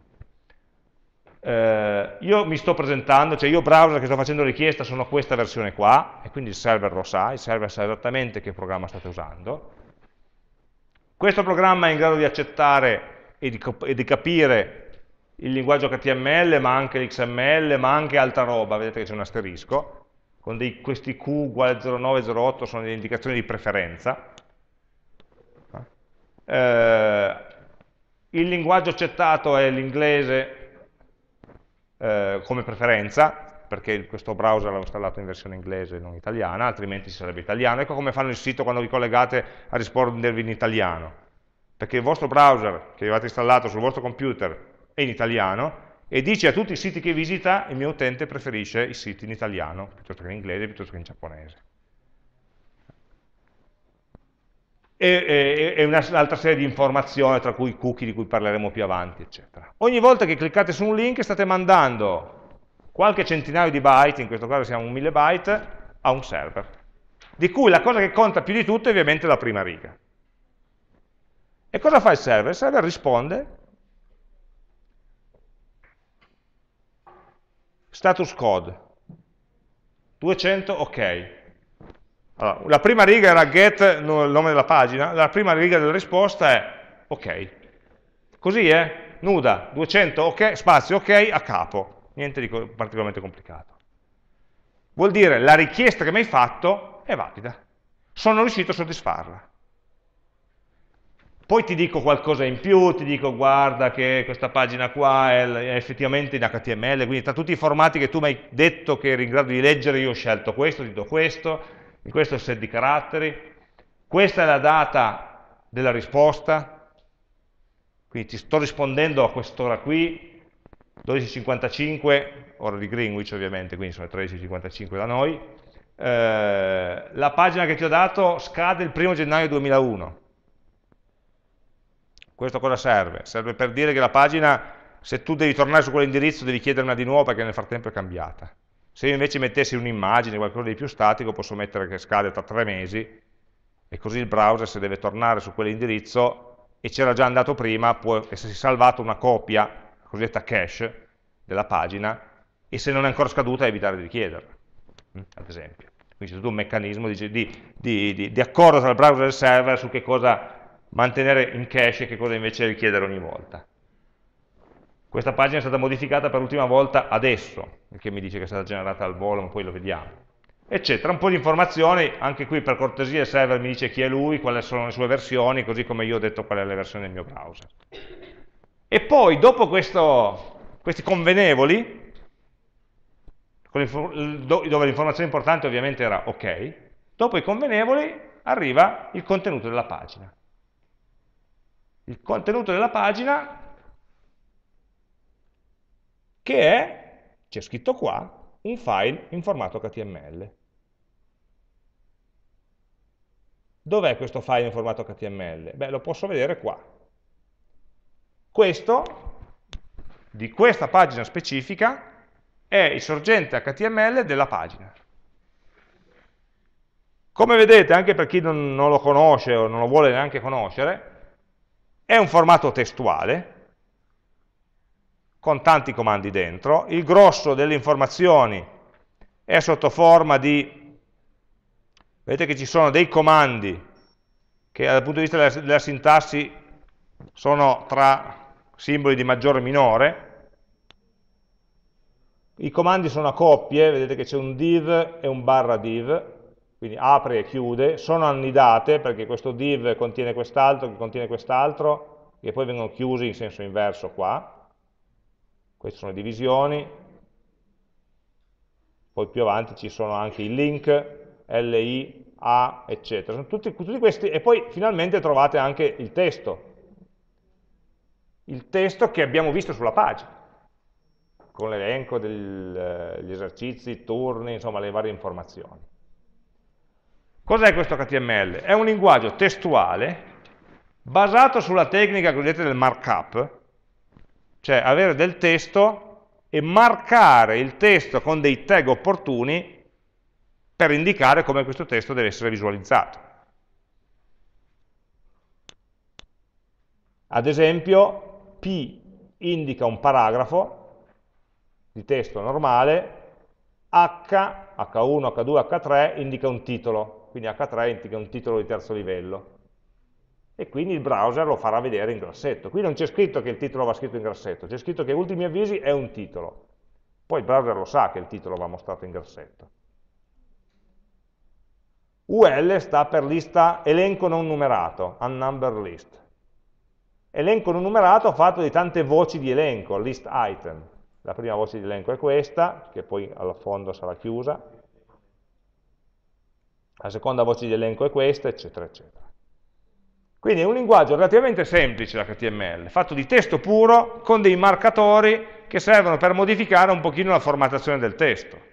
Eh, io mi sto presentando, cioè io browser che sto facendo richiesta sono questa versione qua, e quindi il server lo sa, il server sa esattamente che programma state usando. Questo programma è in grado di accettare e di, e di capire il linguaggio HTML, ma anche l'XML, ma anche altra roba, vedete che c'è un asterisco, con dei, questi Q uguale 0908 sono delle indicazioni di preferenza. Eh, il linguaggio accettato è l'inglese eh, come preferenza, perché questo browser l'ho installato in versione inglese e non italiana, altrimenti sarebbe italiano. Ecco come fanno il sito quando vi collegate a rispondervi in italiano. Perché il vostro browser che avevate installato sul vostro computer è in italiano, e dice a tutti i siti che visita il mio utente preferisce i siti in italiano piuttosto che in inglese, piuttosto che in giapponese. e, un'altra serie di informazioni, tra cui i cookie di cui parleremo più avanti, eccetera. Ogni volta che cliccate su un link state mandando qualche centinaio di byte, in questo caso siamo un 1000 byte, a un server, di cui la cosa che conta più di tutto è ovviamente la prima riga. E cosa fa il server? Il server risponde status code, 200 ok. Allora, la prima riga era get, il nome della pagina, la prima riga della risposta è ok. Così è, nuda, 200 ok, spazio ok a capo, niente di particolarmente complicato. Vuol dire la richiesta che mi hai fatto è valida, sono riuscito a soddisfarla. Poi ti dico qualcosa in più, ti dico guarda che questa pagina qua è effettivamente in HTML, quindi tra tutti i formati che tu mi hai detto che eri in grado di leggere io ho scelto questo, ti do questo, questo è il set di caratteri, questa è la data della risposta, quindi ti sto rispondendo a quest'ora qui, 12.55, ora di Greenwich ovviamente, quindi sono 13.55 da noi, eh, la pagina che ti ho dato scade il 1 gennaio 2001, questo cosa serve? Serve per dire che la pagina, se tu devi tornare su quell'indirizzo, devi chiedermela di nuovo perché nel frattempo è cambiata. Se io invece mettessi un'immagine, qualcosa di più statico, posso mettere che scade tra tre mesi e così il browser se deve tornare su quell'indirizzo e c'era già andato prima, può essersi salvato una copia, la cosiddetta cache, della pagina e se non è ancora scaduta evitare di richiederla, mm, ad esempio. Quindi c'è tutto un meccanismo di, di, di, di accordo tra il browser e il server su che cosa mantenere in cache che cosa invece richiedere ogni volta. Questa pagina è stata modificata per l'ultima volta adesso, il che mi dice che è stata generata al volo, ma poi lo vediamo. Eccetera, un po' di informazioni, anche qui per cortesia il server mi dice chi è lui, quali sono le sue versioni, così come io ho detto qual è la versione del mio browser. E poi, dopo questo, questi convenevoli, dove l'informazione importante ovviamente era ok, dopo i convenevoli arriva il contenuto della pagina il contenuto della pagina che è, c'è scritto qua, un file in formato HTML. Dov'è questo file in formato HTML? Beh, lo posso vedere qua. Questo, di questa pagina specifica, è il sorgente HTML della pagina. Come vedete, anche per chi non, non lo conosce o non lo vuole neanche conoscere, è un formato testuale, con tanti comandi dentro, il grosso delle informazioni è sotto forma di, vedete che ci sono dei comandi che dal punto di vista della, della sintassi sono tra simboli di maggiore e minore, i comandi sono a coppie, vedete che c'è un div e un barra div, quindi apre e chiude, sono annidate perché questo div contiene quest'altro, che contiene quest'altro, e poi vengono chiusi in senso inverso qua, queste sono le divisioni, poi più avanti ci sono anche i link, li, a, eccetera, sono tutti, tutti questi, e poi finalmente trovate anche il testo, il testo che abbiamo visto sulla pagina, con l'elenco degli esercizi, i turni, insomma le varie informazioni. Cos'è questo HTML? È un linguaggio testuale basato sulla tecnica cosiddetta del markup, cioè avere del testo e marcare il testo con dei tag opportuni per indicare come questo testo deve essere visualizzato. Ad esempio, P indica un paragrafo di testo normale, H, H1, H2, H3 indica un titolo, quindi H3 è un titolo di terzo livello, e quindi il browser lo farà vedere in grassetto. Qui non c'è scritto che il titolo va scritto in grassetto, c'è scritto che ultimi avvisi è un titolo. Poi il browser lo sa che il titolo va mostrato in grassetto. UL sta per lista elenco non numerato, unnumbered list. Elenco non numerato fatto di tante voci di elenco, list item. La prima voce di elenco è questa, che poi alla fondo sarà chiusa, la seconda voce di elenco è questa, eccetera, eccetera. Quindi è un linguaggio relativamente semplice l'HTML, fatto di testo puro con dei marcatori che servono per modificare un pochino la formattazione del testo.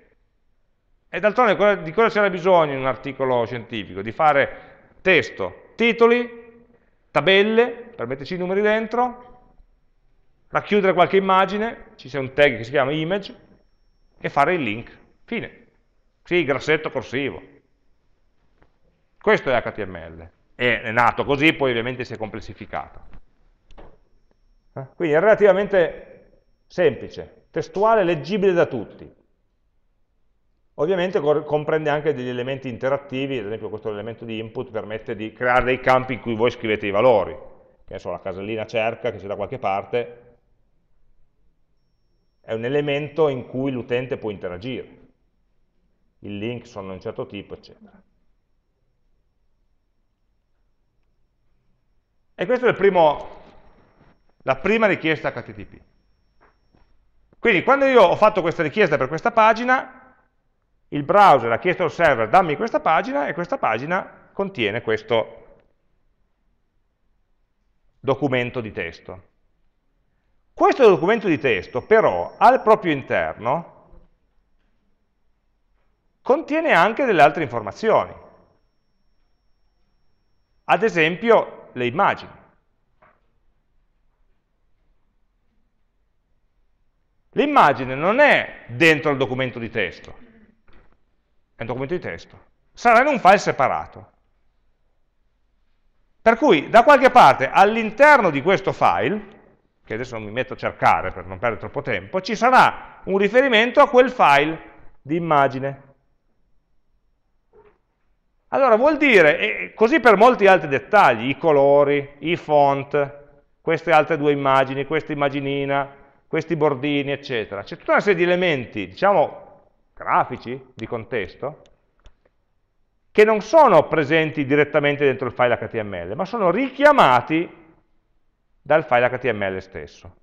E d'altronde di cosa c'era bisogno in un articolo scientifico? Di fare testo, titoli, tabelle, per metterci i numeri dentro, racchiudere qualche immagine, ci c'è un tag che si chiama image, e fare il link. Fine. Sì, grassetto corsivo, questo è HTML, è nato così, poi ovviamente si è complessificato. Eh? Quindi è relativamente semplice, testuale, leggibile da tutti. Ovviamente comprende anche degli elementi interattivi, ad esempio questo elemento di input permette di creare dei campi in cui voi scrivete i valori, che ne so, la casellina cerca che c'è da qualche parte, è un elemento in cui l'utente può interagire, i link sono di un certo tipo, eccetera. E questa è primo, la prima richiesta HTTP. Quindi quando io ho fatto questa richiesta per questa pagina, il browser ha chiesto al server dammi questa pagina e questa pagina contiene questo documento di testo. Questo documento di testo però al proprio interno contiene anche delle altre informazioni. Ad esempio le immagini. L'immagine non è dentro il documento di testo, è un documento di testo, sarà in un file separato. Per cui da qualche parte all'interno di questo file, che adesso non mi metto a cercare per non perdere troppo tempo, ci sarà un riferimento a quel file di immagine. Allora vuol dire, così per molti altri dettagli, i colori, i font, queste altre due immagini, questa immaginina, questi bordini, eccetera. C'è tutta una serie di elementi, diciamo, grafici, di contesto, che non sono presenti direttamente dentro il file HTML, ma sono richiamati dal file HTML stesso.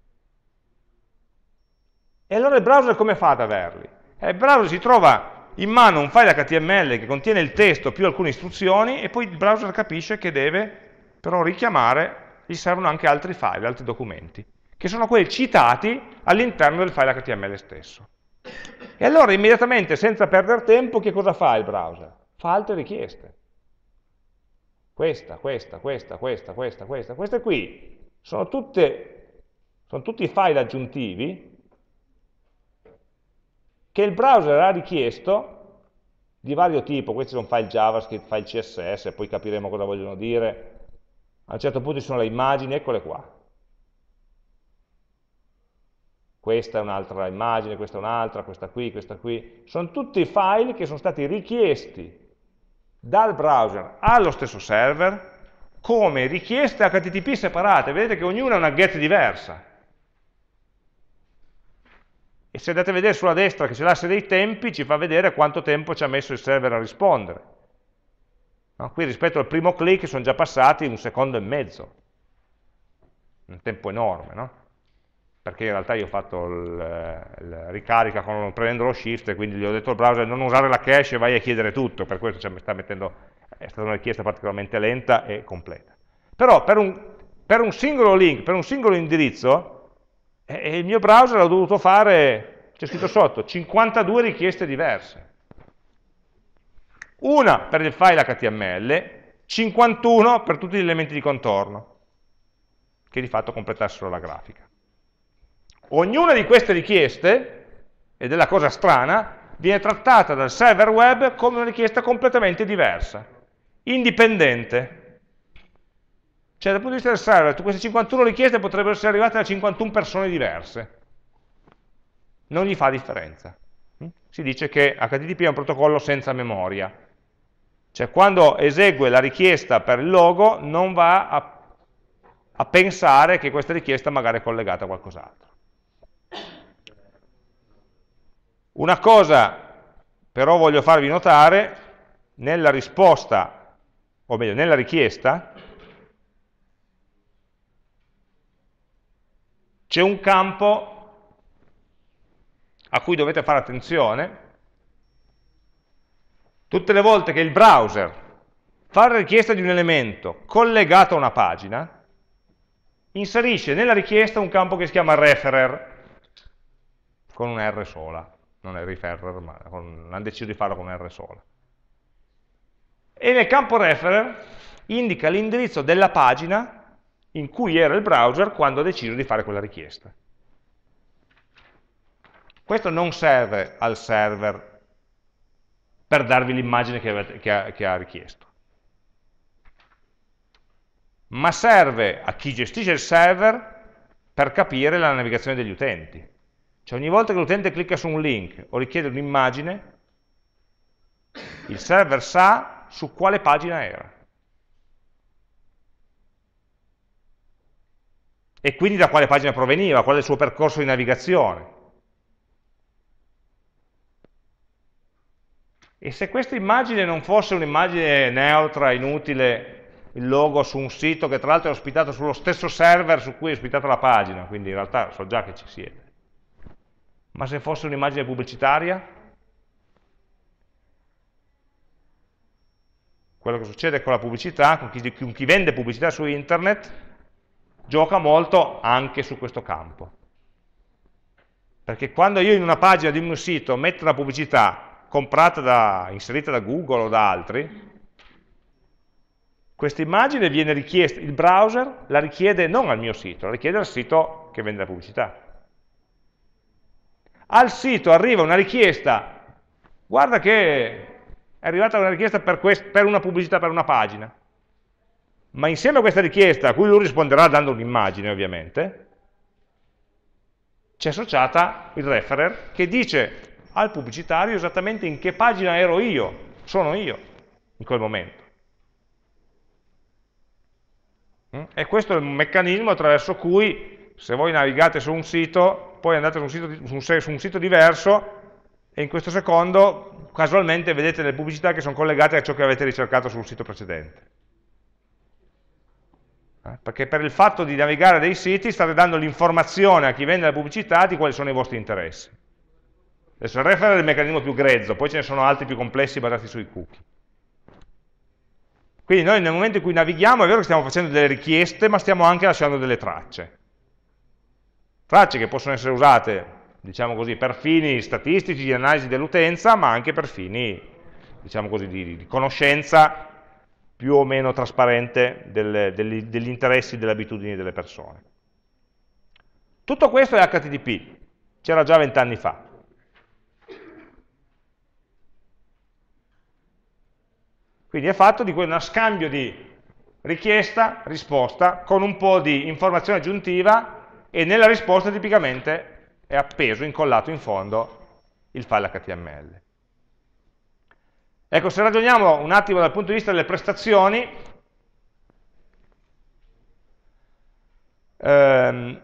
E allora il browser come fa ad averli? Eh, il browser si trova in mano un file HTML che contiene il testo più alcune istruzioni e poi il browser capisce che deve però richiamare, gli servono anche altri file, altri documenti, che sono quelli citati all'interno del file HTML stesso. E allora immediatamente, senza perdere tempo, che cosa fa il browser? Fa altre richieste. Questa, questa, questa, questa, questa, questa, queste qui sono, tutte, sono tutti file aggiuntivi che il browser ha richiesto di vario tipo, questi sono file JavaScript, file CSS, poi capiremo cosa vogliono dire, a un certo punto ci sono le immagini, eccole qua. Questa è un'altra immagine, questa è un'altra, questa qui, questa qui. Sono tutti file che sono stati richiesti dal browser allo stesso server come richieste HTTP separate. Vedete che ognuna ha una get diversa e se andate a vedere sulla destra che c'è l'asse dei tempi ci fa vedere quanto tempo ci ha messo il server a rispondere. No? Qui rispetto al primo click sono già passati un secondo e mezzo, un tempo enorme, no? perché in realtà io ho fatto la ricarica con, prendendo lo shift e quindi gli ho detto al browser non usare la cache e vai a chiedere tutto, per questo cioè, mettendo, è stata una richiesta particolarmente lenta e completa. Però per un, per un singolo link, per un singolo indirizzo, e il mio browser ha dovuto fare, c'è scritto sotto, 52 richieste diverse. Una per il file HTML, 51 per tutti gli elementi di contorno, che di fatto completassero la grafica. Ognuna di queste richieste, ed è la cosa strana, viene trattata dal server web come una richiesta completamente diversa, indipendente, cioè dal punto di vista del server, queste 51 richieste potrebbero essere arrivate da 51 persone diverse. Non gli fa differenza. Mm? Si dice che HTTP è un protocollo senza memoria. Cioè quando esegue la richiesta per il logo non va a, a pensare che questa richiesta magari è collegata a qualcos'altro. Una cosa però voglio farvi notare, nella risposta, o meglio nella richiesta, C'è un campo a cui dovete fare attenzione. Tutte le volte che il browser fa la richiesta di un elemento collegato a una pagina, inserisce nella richiesta un campo che si chiama referer, con un R sola, non è referrer, ma con, hanno deciso di farlo con un R sola. E nel campo referer indica l'indirizzo della pagina in cui era il browser quando ha deciso di fare quella richiesta. Questo non serve al server per darvi l'immagine che, che, che, ha richiesto, ma serve a chi gestisce il server per capire la navigazione degli utenti. Cioè ogni volta che l'utente clicca su un link o richiede un'immagine, il server sa su quale pagina era. e quindi da quale pagina proveniva, qual è il suo percorso di navigazione. E se questa immagine non fosse un'immagine neutra, inutile, il logo su un sito che tra l'altro è ospitato sullo stesso server su cui è ospitata la pagina, quindi in realtà so già che ci siete. Ma se fosse un'immagine pubblicitaria? Quello che succede con la pubblicità, con chi, con chi vende pubblicità su internet, gioca molto anche su questo campo. Perché quando io in una pagina di un sito metto una pubblicità comprata da, inserita da Google o da altri, questa immagine viene richiesta, il browser la richiede non al mio sito, la richiede al sito che vende la pubblicità. Al sito arriva una richiesta, guarda che è arrivata una richiesta per, per una pubblicità per una pagina, ma insieme a questa richiesta, a cui lui risponderà dando un'immagine ovviamente, c'è associata il referer che dice al pubblicitario esattamente in che pagina ero io, sono io, in quel momento. Mm? E questo è il meccanismo attraverso cui, se voi navigate su un sito, poi andate su un sito, su un, su un sito diverso e in questo secondo casualmente vedete le pubblicità che sono collegate a ciò che avete ricercato sul sito precedente. Eh? perché per il fatto di navigare dei siti state dando l'informazione a chi vende la pubblicità di quali sono i vostri interessi. Adesso il referral è il meccanismo più grezzo, poi ce ne sono altri più complessi basati sui cookie. Quindi noi nel momento in cui navighiamo è vero che stiamo facendo delle richieste, ma stiamo anche lasciando delle tracce. Tracce che possono essere usate, diciamo così, per fini statistici di analisi dell'utenza, ma anche per fini, diciamo così, di, di conoscenza più o meno trasparente del, del, degli interessi e delle abitudini delle persone. Tutto questo è HTTP, c'era già vent'anni fa. Quindi è fatto di uno scambio di richiesta, risposta, con un po' di informazione aggiuntiva e nella risposta tipicamente è appeso, incollato in fondo, il file HTML. Ecco, se ragioniamo un attimo dal punto di vista delle prestazioni, ehm,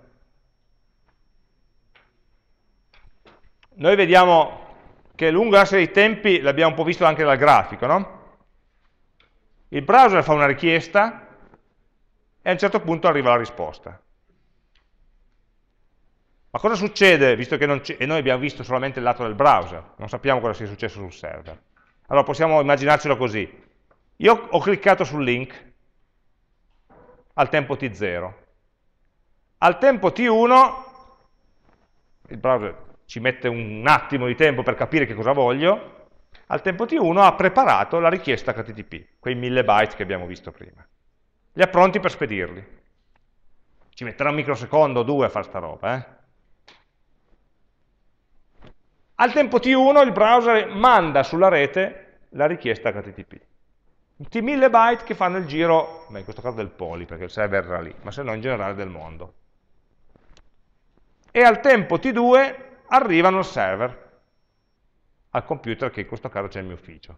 noi vediamo che lungo l'asse dei tempi, l'abbiamo un po' visto anche dal grafico, no? il browser fa una richiesta e a un certo punto arriva la risposta. Ma cosa succede, visto che non e noi abbiamo visto solamente il lato del browser, non sappiamo cosa sia successo sul server. Allora possiamo immaginarcelo così. Io ho cliccato sul link al tempo t0. Al tempo t1 il browser ci mette un attimo di tempo per capire che cosa voglio, al tempo t1 ha preparato la richiesta HTTP, quei 1000 byte che abbiamo visto prima. Li ha pronti per spedirli. Ci metterà un microsecondo o due a fare sta roba, eh? Al tempo T1 il browser manda sulla rete la richiesta HTTP. T1000 byte che fanno il giro, ma in questo caso del poli, perché il server era lì, ma se no in generale del mondo. E al tempo T2 arrivano al server, al computer che in questo caso c'è il mio ufficio.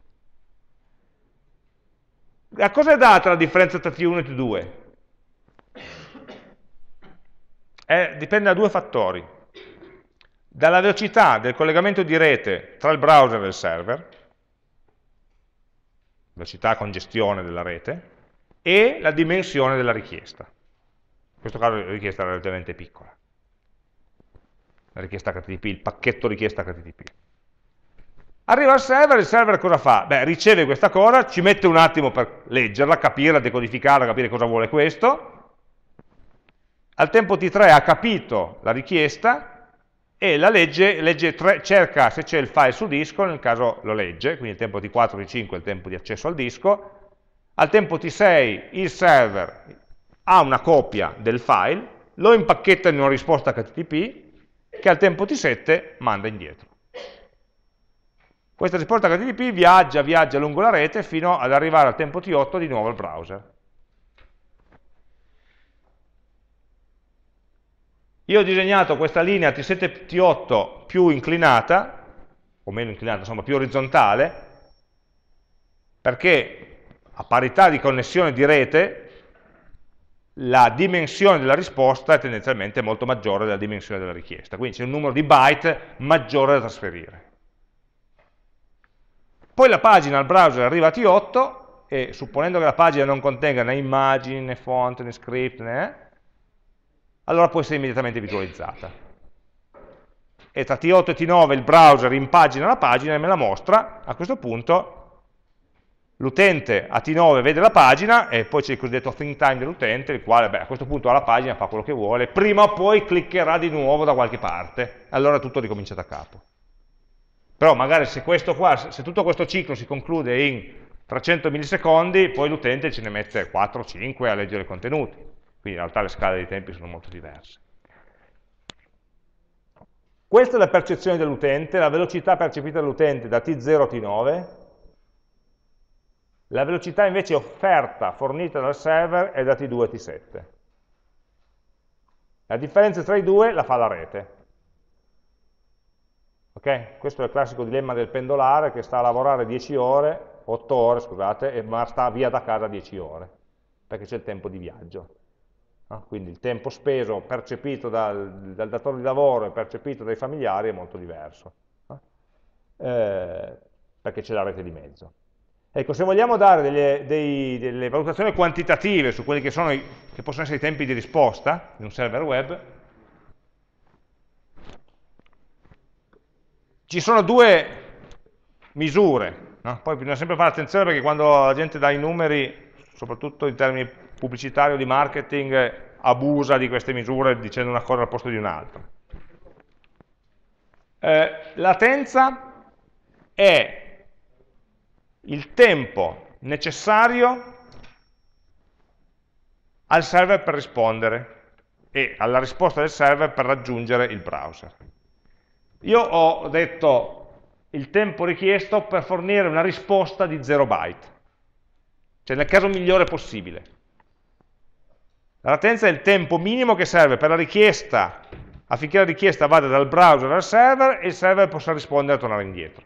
A cosa è data la differenza tra T1 e T2? Eh, dipende da due fattori dalla velocità del collegamento di rete tra il browser e il server, velocità congestione della rete, e la dimensione della richiesta. In questo caso la richiesta era relativamente piccola. La richiesta HTTP, il pacchetto richiesta HTTP. Arriva al server, il server cosa fa? Beh, riceve questa cosa, ci mette un attimo per leggerla, capirla, decodificarla, capire cosa vuole questo. Al tempo T3 ha capito la richiesta, e la legge, legge tre, cerca se c'è il file su disco, nel caso lo legge, quindi il tempo T4, T5 è il tempo di accesso al disco, al tempo T6 il server ha una copia del file, lo impacchetta in una risposta HTTP che al tempo T7 manda indietro. Questa risposta HTTP viaggia, viaggia lungo la rete fino ad arrivare al tempo T8 di nuovo al browser. Io ho disegnato questa linea T7, T8 più inclinata, o meno inclinata, insomma più orizzontale, perché a parità di connessione di rete la dimensione della risposta è tendenzialmente molto maggiore della dimensione della richiesta, quindi c'è un numero di byte maggiore da trasferire. Poi la pagina al browser arriva a T8 e supponendo che la pagina non contenga né immagini, né font, né script, né, allora può essere immediatamente visualizzata. E tra T8 e T9 il browser impagina la pagina e me la mostra, a questo punto l'utente a T9 vede la pagina e poi c'è il cosiddetto think time dell'utente, il quale beh, a questo punto ha la pagina, fa quello che vuole, prima o poi cliccherà di nuovo da qualche parte, allora tutto ricomincia da capo. Però magari se, qua, se tutto questo ciclo si conclude in 300 millisecondi, poi l'utente ce ne mette 4 o 5 a leggere i contenuti. Quindi in realtà le scale dei tempi sono molto diverse. Questa è la percezione dell'utente, la velocità percepita dall'utente da T0 a T9, la velocità invece offerta, fornita dal server, è da T2 a T7. La differenza tra i due la fa la rete. Okay? Questo è il classico dilemma del pendolare che sta a lavorare 10 ore, 8 ore, scusate, ma sta via da casa 10 ore, perché c'è il tempo di viaggio. Ah, quindi il tempo speso percepito dal, dal, datore di lavoro e percepito dai familiari è molto diverso, eh, perché c'è la rete di mezzo. Ecco, se vogliamo dare delle, dei, delle valutazioni quantitative su quelli che, sono i, che possono essere i tempi di risposta di un server web, ci sono due misure, no? poi bisogna sempre fare attenzione perché quando la gente dà i numeri, soprattutto in termini pubblicitario di marketing eh, abusa di queste misure dicendo una cosa al posto di un'altra. Eh, latenza è il tempo necessario al server per rispondere e alla risposta del server per raggiungere il browser. Io ho detto il tempo richiesto per fornire una risposta di 0 byte, cioè nel caso migliore possibile. La latenza è il tempo minimo che serve per la richiesta, affinché la richiesta vada dal browser al server e il server possa rispondere e tornare indietro.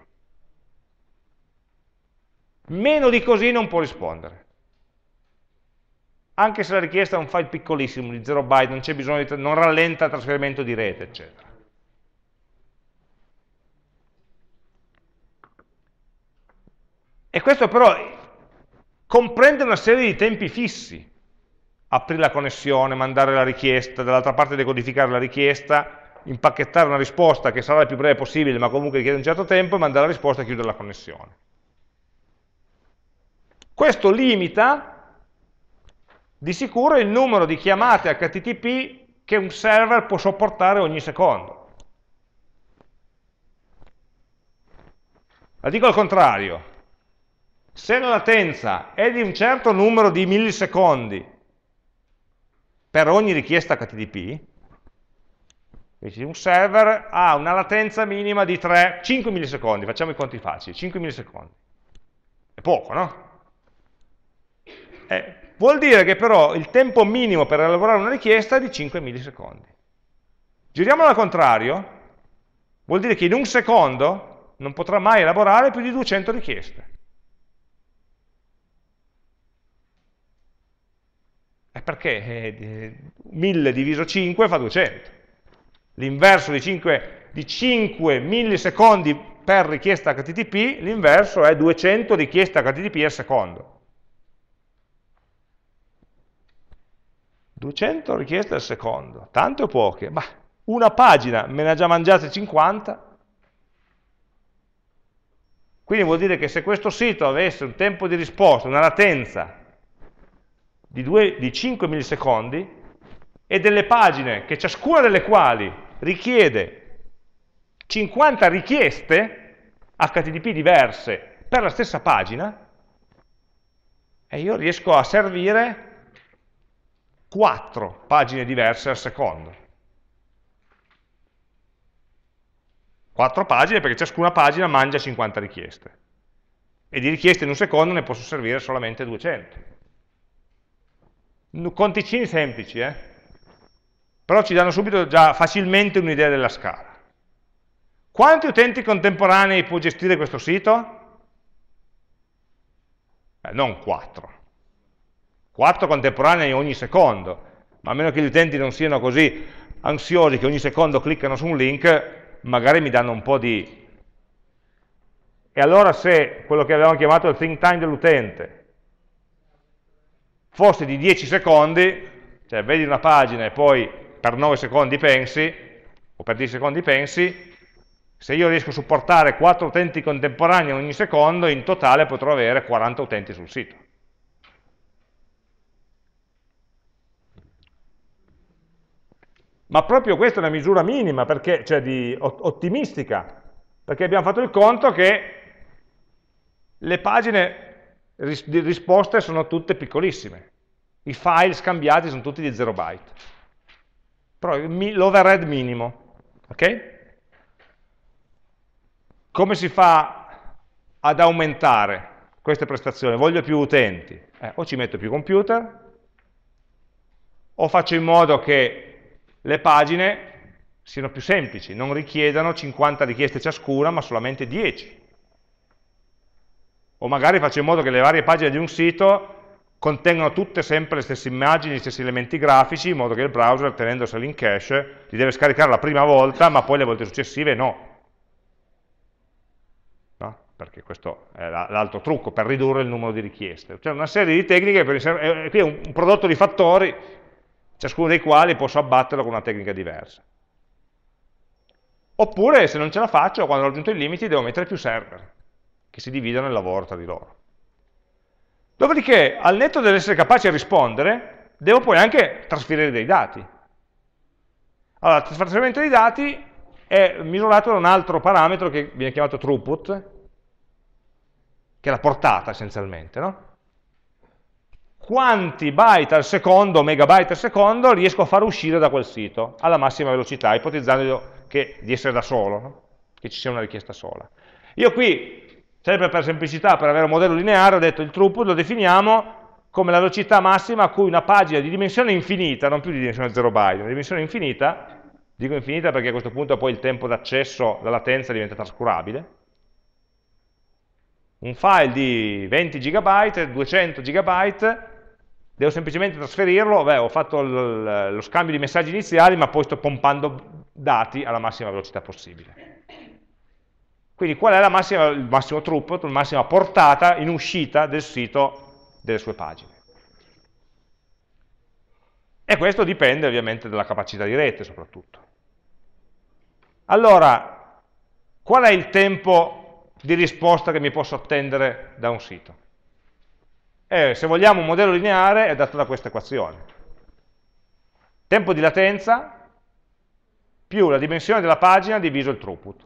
Meno di così non può rispondere. Anche se la richiesta è un file piccolissimo, di 0 byte, non, di, non rallenta il trasferimento di rete, eccetera. E questo però comprende una serie di tempi fissi aprire la connessione, mandare la richiesta, dall'altra parte decodificare la richiesta, impacchettare una risposta che sarà il più breve possibile, ma comunque richiede un certo tempo, e mandare la risposta e chiudere la connessione. Questo limita di sicuro il numero di chiamate HTTP che un server può sopportare ogni secondo. La dico al contrario, se la latenza è di un certo numero di millisecondi per ogni richiesta HTTP, un server ha una latenza minima di 3, 5 millisecondi, facciamo i conti facili, 5 millisecondi. È poco, no? Eh, vuol dire che però il tempo minimo per elaborare una richiesta è di 5 millisecondi. Giriamolo al contrario, vuol dire che in un secondo non potrà mai elaborare più di 200 richieste. perché 1000 eh, diviso 5 fa 200. L'inverso di 5, di 5 millisecondi per richiesta HTTP, l'inverso è 200 richieste HTTP al secondo. 200 richieste al secondo, tante o poche? Ma una pagina, me ne ha già mangiate 50. Quindi vuol dire che se questo sito avesse un tempo di risposta, una latenza di, due, di 5 millisecondi e delle pagine che ciascuna delle quali richiede 50 richieste HTTP diverse per la stessa pagina, e io riesco a servire 4 pagine diverse al secondo. 4 pagine perché ciascuna pagina mangia 50 richieste. E di richieste in un secondo ne posso servire solamente 200. Conticini semplici, eh? però ci danno subito già facilmente un'idea della scala. Quanti utenti contemporanei può gestire questo sito? Eh, non 4. 4 contemporanei ogni secondo, ma a meno che gli utenti non siano così ansiosi che ogni secondo cliccano su un link, magari mi danno un po' di... E allora se quello che avevamo chiamato il think time dell'utente fosse di 10 secondi, cioè vedi una pagina e poi per 9 secondi pensi, o per 10 secondi pensi, se io riesco a supportare 4 utenti contemporanei ogni secondo, in totale potrò avere 40 utenti sul sito. Ma proprio questa è una misura minima, perché, cioè di, ottimistica, perché abbiamo fatto il conto che le pagine ris risposte sono tutte piccolissime, i file scambiati sono tutti di 0 byte, però l'overhead minimo, ok? Come si fa ad aumentare queste prestazioni? Voglio più utenti, eh, o ci metto più computer, o faccio in modo che le pagine siano più semplici, non richiedano 50 richieste ciascuna, ma solamente 10 o magari faccio in modo che le varie pagine di un sito contengano tutte sempre le stesse immagini, gli stessi elementi grafici, in modo che il browser, tenendoseli in cache, li deve scaricare la prima volta, ma poi le volte successive no. no? Perché questo è l'altro trucco, per ridurre il numero di richieste. C'è una serie di tecniche, eh, qui è un prodotto di fattori, ciascuno dei quali posso abbatterlo con una tecnica diversa. Oppure, se non ce la faccio, quando ho raggiunto i limiti, devo mettere più server che si dividono il lavoro tra di loro. Dopodiché, al netto dell'essere capace a rispondere, devo poi anche trasferire dei dati. Allora, il trasferimento dei dati è misurato da un altro parametro che viene chiamato throughput, che è la portata essenzialmente, no? Quanti byte al secondo, megabyte al secondo, riesco a far uscire da quel sito alla massima velocità, ipotizzando che, di essere da solo, no? che ci sia una richiesta sola. Io qui Sempre per semplicità, per avere un modello lineare, ho detto il throughput lo definiamo come la velocità massima a cui una pagina di dimensione infinita, non più di dimensione 0 byte, ma di dimensione infinita, dico infinita perché a questo punto poi il tempo d'accesso, la latenza diventa trascurabile, un file di 20 GB, 200 GB, devo semplicemente trasferirlo, beh ho fatto lo scambio di messaggi iniziali ma poi sto pompando dati alla massima velocità possibile. Quindi qual è la massima, il massimo throughput, la massima portata in uscita del sito delle sue pagine. E questo dipende ovviamente dalla capacità di rete soprattutto. Allora, qual è il tempo di risposta che mi posso attendere da un sito? Eh, se vogliamo un modello lineare è dato da questa equazione. Tempo di latenza più la dimensione della pagina diviso il throughput.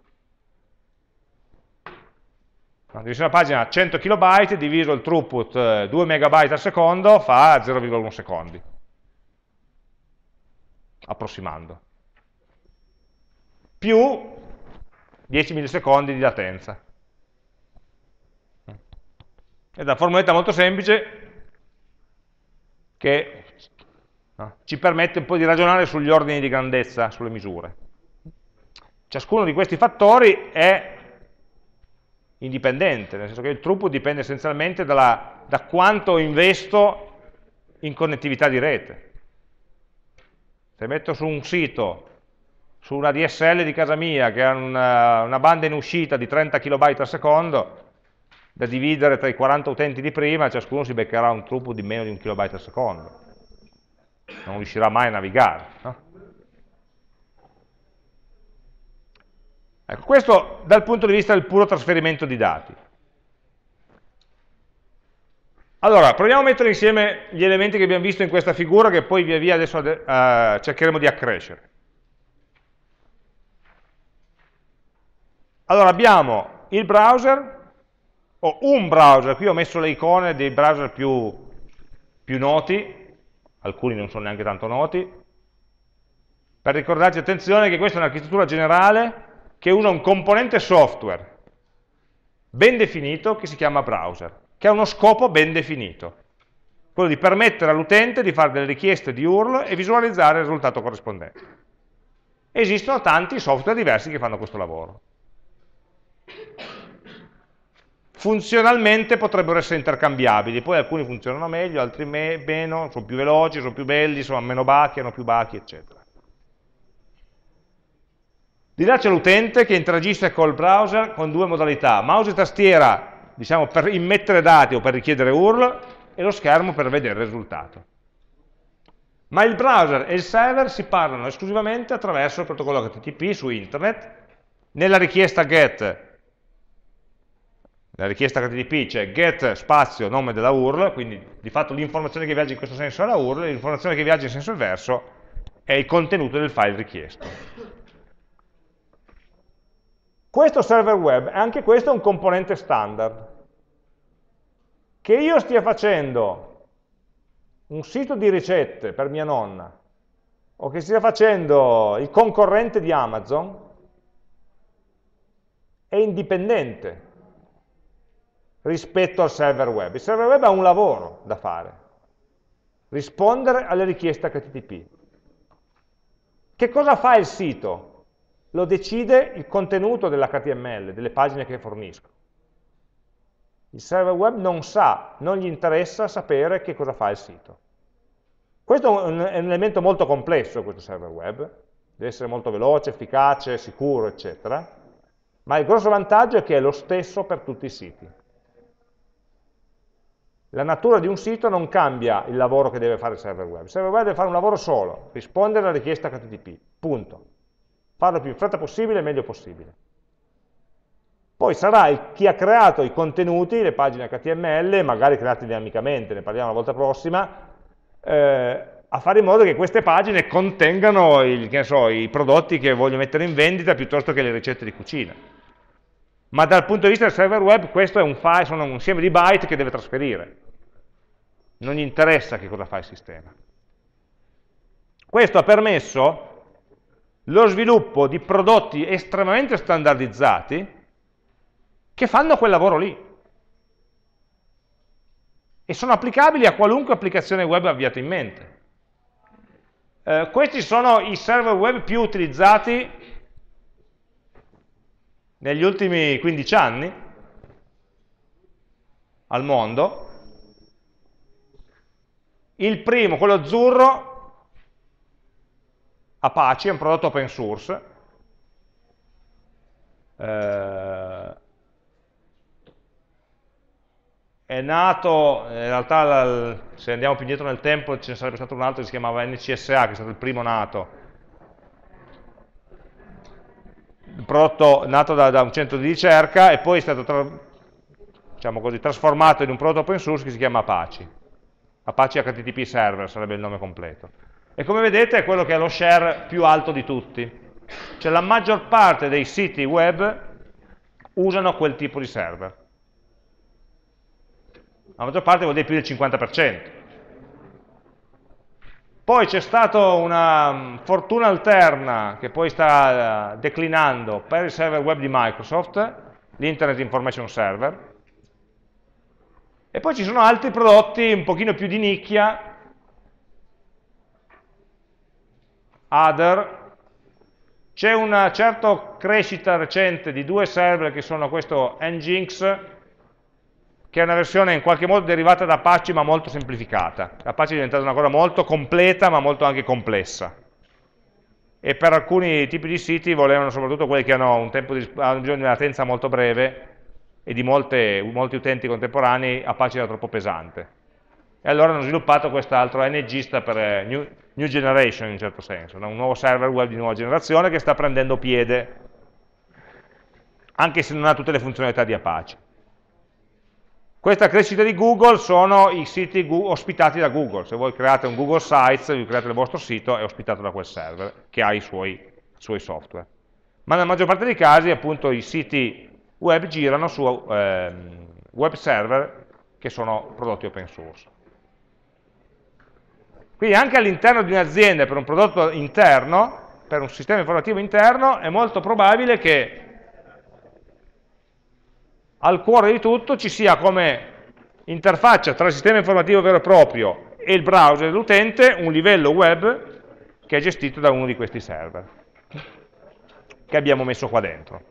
La dimensione della pagina 100 KB diviso il throughput 2 eh, MB al secondo fa 0,1 secondi, approssimando, più 10 millisecondi di latenza. È una formuletta molto semplice che ci permette un po' di ragionare sugli ordini di grandezza, sulle misure. Ciascuno di questi fattori è indipendente, nel senso che il throughput dipende essenzialmente dalla, da quanto investo in connettività di rete. Se metto su un sito, su una DSL di casa mia, che ha una, una banda in uscita di 30 kB al secondo, da dividere tra i 40 utenti di prima, ciascuno si beccherà un throughput di meno di 1 kilobyte al secondo. Non riuscirà mai a navigare. No? Ecco, questo dal punto di vista del puro trasferimento di dati. Allora, proviamo a mettere insieme gli elementi che abbiamo visto in questa figura che poi via via adesso uh, cercheremo di accrescere. Allora, abbiamo il browser, o un browser, qui ho messo le icone dei browser più, più noti, alcuni non sono neanche tanto noti, per ricordarci, attenzione, che questa è un'architettura generale che usa un componente software ben definito che si chiama browser, che ha uno scopo ben definito, quello di permettere all'utente di fare delle richieste di URL e visualizzare il risultato corrispondente. Esistono tanti software diversi che fanno questo lavoro. Funzionalmente potrebbero essere intercambiabili, poi alcuni funzionano meglio, altri me meno, sono più veloci, sono più belli, sono meno bachi, hanno più bachi, eccetera. Di là c'è l'utente che interagisce col browser con due modalità, mouse e tastiera, diciamo, per immettere dati o per richiedere URL, e lo schermo per vedere il risultato. Ma il browser e il server si parlano esclusivamente attraverso il protocollo HTTP su internet. Nella richiesta GET la richiesta HTTP c'è cioè get spazio nome della URL, quindi di fatto l'informazione che viaggia in questo senso è la URL, l'informazione che viaggia in senso inverso è il contenuto del file richiesto. Questo server web, anche questo è un componente standard. Che io stia facendo un sito di ricette per mia nonna, o che stia facendo il concorrente di Amazon, è indipendente rispetto al server web. Il server web ha un lavoro da fare, rispondere alle richieste HTTP. Che cosa fa il sito? lo decide il contenuto dell'HTML, delle pagine che fornisco. Il server web non sa, non gli interessa sapere che cosa fa il sito. Questo è un, elemento molto complesso, questo server web, deve essere molto veloce, efficace, sicuro, eccetera, ma il grosso vantaggio è che è lo stesso per tutti i siti. La natura di un sito non cambia il lavoro che deve fare il server web. Il server web deve fare un lavoro solo, rispondere alla richiesta HTTP, punto farlo più in fretta possibile e meglio possibile. Poi sarà il, chi ha creato i contenuti, le pagine HTML, magari create dinamicamente, ne parliamo la volta prossima, eh, a fare in modo che queste pagine contengano il, so, i prodotti che voglio mettere in vendita piuttosto che le ricette di cucina. Ma dal punto di vista del server web questo è un file, sono un insieme di byte che deve trasferire. Non gli interessa che cosa fa il sistema. Questo ha permesso lo sviluppo di prodotti estremamente standardizzati che fanno quel lavoro lì e sono applicabili a qualunque applicazione web avviata in mente. Eh, questi sono i server web più utilizzati negli ultimi 15 anni al mondo. Il primo, quello azzurro, Apache è un prodotto open source, eh, è nato, in realtà se andiamo più indietro nel tempo ce ne sarebbe stato un altro che si chiamava NCSA, che è stato il primo nato, il prodotto nato da, da un centro di ricerca e poi è stato tra, diciamo così, trasformato in un prodotto open source che si chiama Apache, Apache HTTP Server sarebbe il nome completo. E come vedete è quello che ha lo share più alto di tutti. Cioè la maggior parte dei siti web usano quel tipo di server. La maggior parte vuol dire più del 50%. Poi c'è stata una mm, fortuna alterna che poi sta eh, declinando per il server web di Microsoft, l'Internet Information Server, e poi ci sono altri prodotti un pochino più di nicchia other, c'è una certa crescita recente di due server che sono questo Nginx, che è una versione in qualche modo derivata da Apache ma molto semplificata. Apache è diventata una cosa molto completa ma molto anche complessa. E per alcuni tipi di siti volevano soprattutto quelli che hanno un tempo di, hanno bisogno di una latenza molto breve e di molte, molti utenti contemporanei Apache era troppo pesante e allora hanno sviluppato quest'altro NG sta per eh, new, new, Generation in certo senso, un nuovo server web di nuova generazione che sta prendendo piede, anche se non ha tutte le funzionalità di Apache. Questa crescita di Google sono i siti ospitati da Google, se voi create un Google Sites, vi create il vostro sito, è ospitato da quel server che ha i suoi, suoi software. Ma nella maggior parte dei casi appunto i siti web girano su eh, web server che sono prodotti open source. Quindi anche all'interno di un'azienda, per un prodotto interno, per un sistema informativo interno, è molto probabile che al cuore di tutto ci sia come interfaccia tra il sistema informativo vero e proprio e il browser dell'utente un livello web che è gestito da uno di questi server che abbiamo messo qua dentro.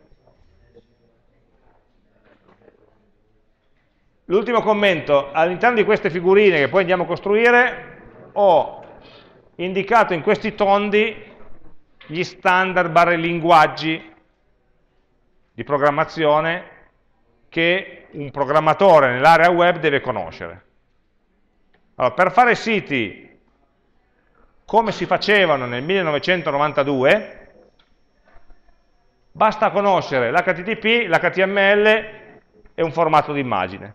L'ultimo commento, all'interno di queste figurine che poi andiamo a costruire ho indicato in questi tondi gli standard barre linguaggi di programmazione che un programmatore nell'area web deve conoscere. Allora, per fare siti come si facevano nel 1992, basta conoscere l'HTTP, l'HTML e un formato di immagine.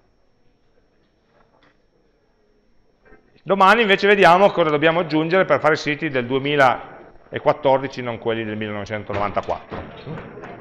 Domani invece vediamo cosa dobbiamo aggiungere per fare i siti del 2014, non quelli del 1994.